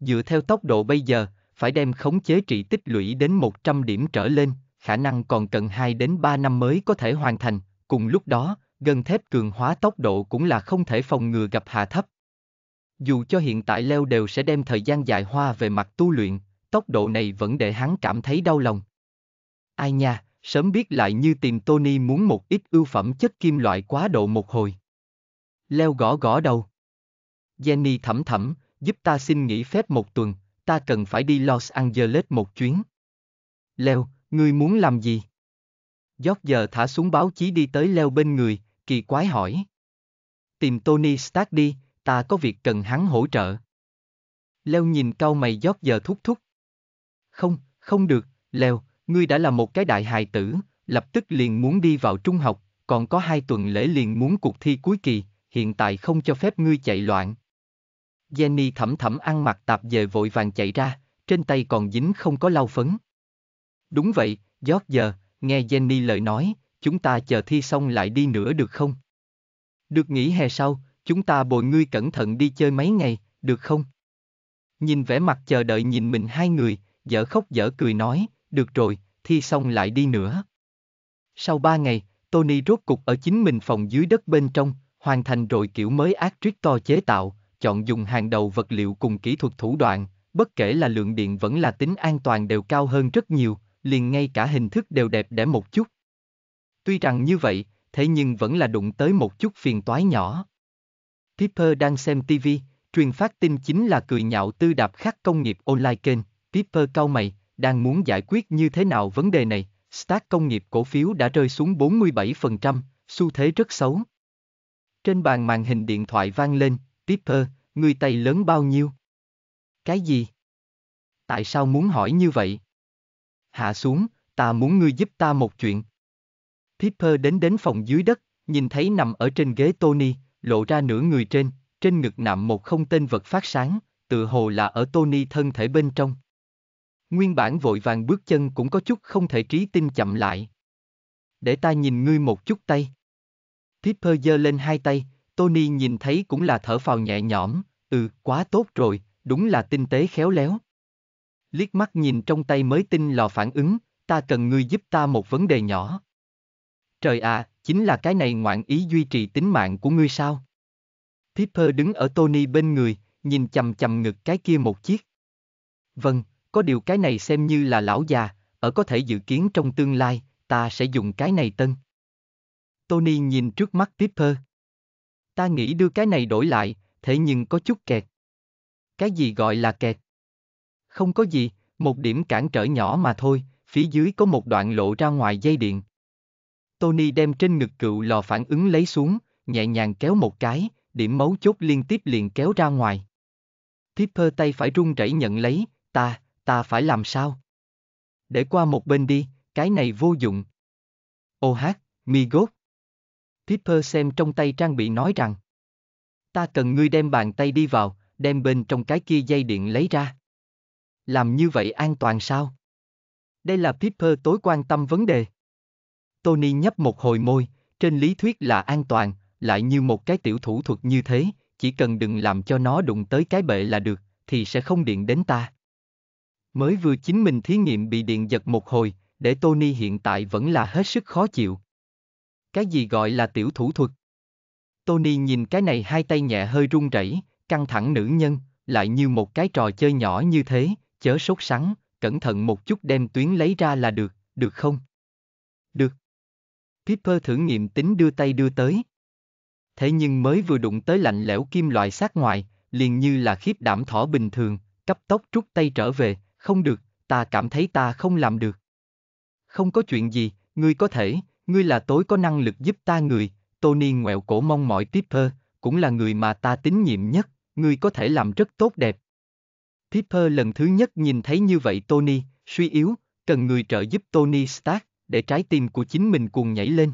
Speaker 1: Dựa theo tốc độ bây giờ, phải đem khống chế trị tích lũy đến 100 điểm trở lên, khả năng còn cần 2 đến 3 năm mới có thể hoàn thành, cùng lúc đó, gần thép cường hóa tốc độ cũng là không thể phòng ngừa gặp hạ thấp. Dù cho hiện tại leo đều sẽ đem thời gian dài hoa về mặt tu luyện, tốc độ này vẫn để hắn cảm thấy đau lòng. Ai nha, sớm biết lại như tìm Tony muốn một ít ưu phẩm chất kim loại quá độ một hồi. Leo gõ gõ đầu. Jenny thẩm thẩm, giúp ta xin nghỉ phép một tuần, ta cần phải đi Los Angeles một chuyến. Leo, ngươi muốn làm gì? Giót giờ thả xuống báo chí đi tới Leo bên người, kỳ quái hỏi. Tìm Tony Stark đi, ta có việc cần hắn hỗ trợ. Leo nhìn cao mày giót giờ thúc thúc. Không, không được, Leo, ngươi đã là một cái đại hài tử, lập tức liền muốn đi vào trung học, còn có hai tuần lễ liền muốn cuộc thi cuối kỳ, hiện tại không cho phép ngươi chạy loạn. Jenny thẩm thẩm ăn mặc tạp về vội vàng chạy ra, trên tay còn dính không có lau phấn. Đúng vậy, giót giờ, nghe Jenny lời nói, chúng ta chờ thi xong lại đi nữa được không? Được nghỉ hè sau, chúng ta bồi ngươi cẩn thận đi chơi mấy ngày, được không? Nhìn vẻ mặt chờ đợi nhìn mình hai người, dở khóc dở cười nói, được rồi, thi xong lại đi nữa. Sau ba ngày, Tony rốt cục ở chính mình phòng dưới đất bên trong, hoàn thành rồi kiểu mới to chế tạo, chọn dùng hàng đầu vật liệu cùng kỹ thuật thủ đoạn, bất kể là lượng điện vẫn là tính an toàn đều cao hơn rất nhiều, liền ngay cả hình thức đều đẹp đẽ một chút. Tuy rằng như vậy, thế nhưng vẫn là đụng tới một chút phiền toái nhỏ. Piper đang xem TV, truyền phát tin chính là cười nhạo tư đạp khắc công nghiệp online kênh, Piper cau mày, đang muốn giải quyết như thế nào vấn đề này, Stack công nghiệp cổ phiếu đã rơi xuống 47%, xu thế rất xấu. Trên bàn màn hình điện thoại vang lên, Piper, người tay lớn bao nhiêu? Cái gì? Tại sao muốn hỏi như vậy? Hạ xuống, ta muốn ngươi giúp ta một chuyện. Piper đến đến phòng dưới đất, nhìn thấy nằm ở trên ghế Tony, lộ ra nửa người trên, trên ngực nằm một không tên vật phát sáng, tự hồ là ở Tony thân thể bên trong. Nguyên bản vội vàng bước chân cũng có chút không thể trí tin chậm lại. Để ta nhìn ngươi một chút tay. Piper giơ lên hai tay, Tony nhìn thấy cũng là thở phào nhẹ nhõm, ừ, quá tốt rồi, đúng là tinh tế khéo léo. Liếc mắt nhìn trong tay mới tin lò phản ứng, ta cần ngươi giúp ta một vấn đề nhỏ. Trời ạ, à, chính là cái này ngoạn ý duy trì tính mạng của ngươi sao? Pepper đứng ở Tony bên người, nhìn chầm chầm ngực cái kia một chiếc. Vâng, có điều cái này xem như là lão già, ở có thể dự kiến trong tương lai, ta sẽ dùng cái này tân. Tony nhìn trước mắt Pepper. Ta nghĩ đưa cái này đổi lại, thế nhưng có chút kẹt. Cái gì gọi là kẹt? Không có gì, một điểm cản trở nhỏ mà thôi, phía dưới có một đoạn lộ ra ngoài dây điện. Tony đem trên ngực cựu lò phản ứng lấy xuống, nhẹ nhàng kéo một cái, điểm mấu chốt liên tiếp liền kéo ra ngoài. Tipper tay phải run rẩy nhận lấy, ta, ta phải làm sao? Để qua một bên đi, cái này vô dụng. Ô hát, mi gốt. Tipper xem trong tay trang bị nói rằng. Ta cần ngươi đem bàn tay đi vào, đem bên trong cái kia dây điện lấy ra. Làm như vậy an toàn sao? Đây là Tipper tối quan tâm vấn đề. Tony nhấp một hồi môi, trên lý thuyết là an toàn, lại như một cái tiểu thủ thuật như thế, chỉ cần đừng làm cho nó đụng tới cái bệ là được, thì sẽ không điện đến ta. Mới vừa chính mình thí nghiệm bị điện giật một hồi, để Tony hiện tại vẫn là hết sức khó chịu. Cái gì gọi là tiểu thủ thuật? Tony nhìn cái này hai tay nhẹ hơi run rẩy, căng thẳng nữ nhân, lại như một cái trò chơi nhỏ như thế, chớ sốt sắng, cẩn thận một chút đem tuyến lấy ra là được, được không? Piper thử nghiệm tính đưa tay đưa tới. Thế nhưng mới vừa đụng tới lạnh lẽo kim loại sát ngoài, liền như là khiếp đảm thỏ bình thường, cấp tốc rút tay trở về, không được, ta cảm thấy ta không làm được. Không có chuyện gì, ngươi có thể, ngươi là tối có năng lực giúp ta người, Tony ngoẹo cổ mong mỏi Piper, cũng là người mà ta tín nhiệm nhất, ngươi có thể làm rất tốt đẹp. Piper lần thứ nhất nhìn thấy như vậy Tony, suy yếu, cần người trợ giúp Tony Stark, để trái tim của chính mình cuồng nhảy lên.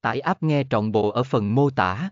Speaker 1: Tải app nghe trọn bộ ở phần mô tả.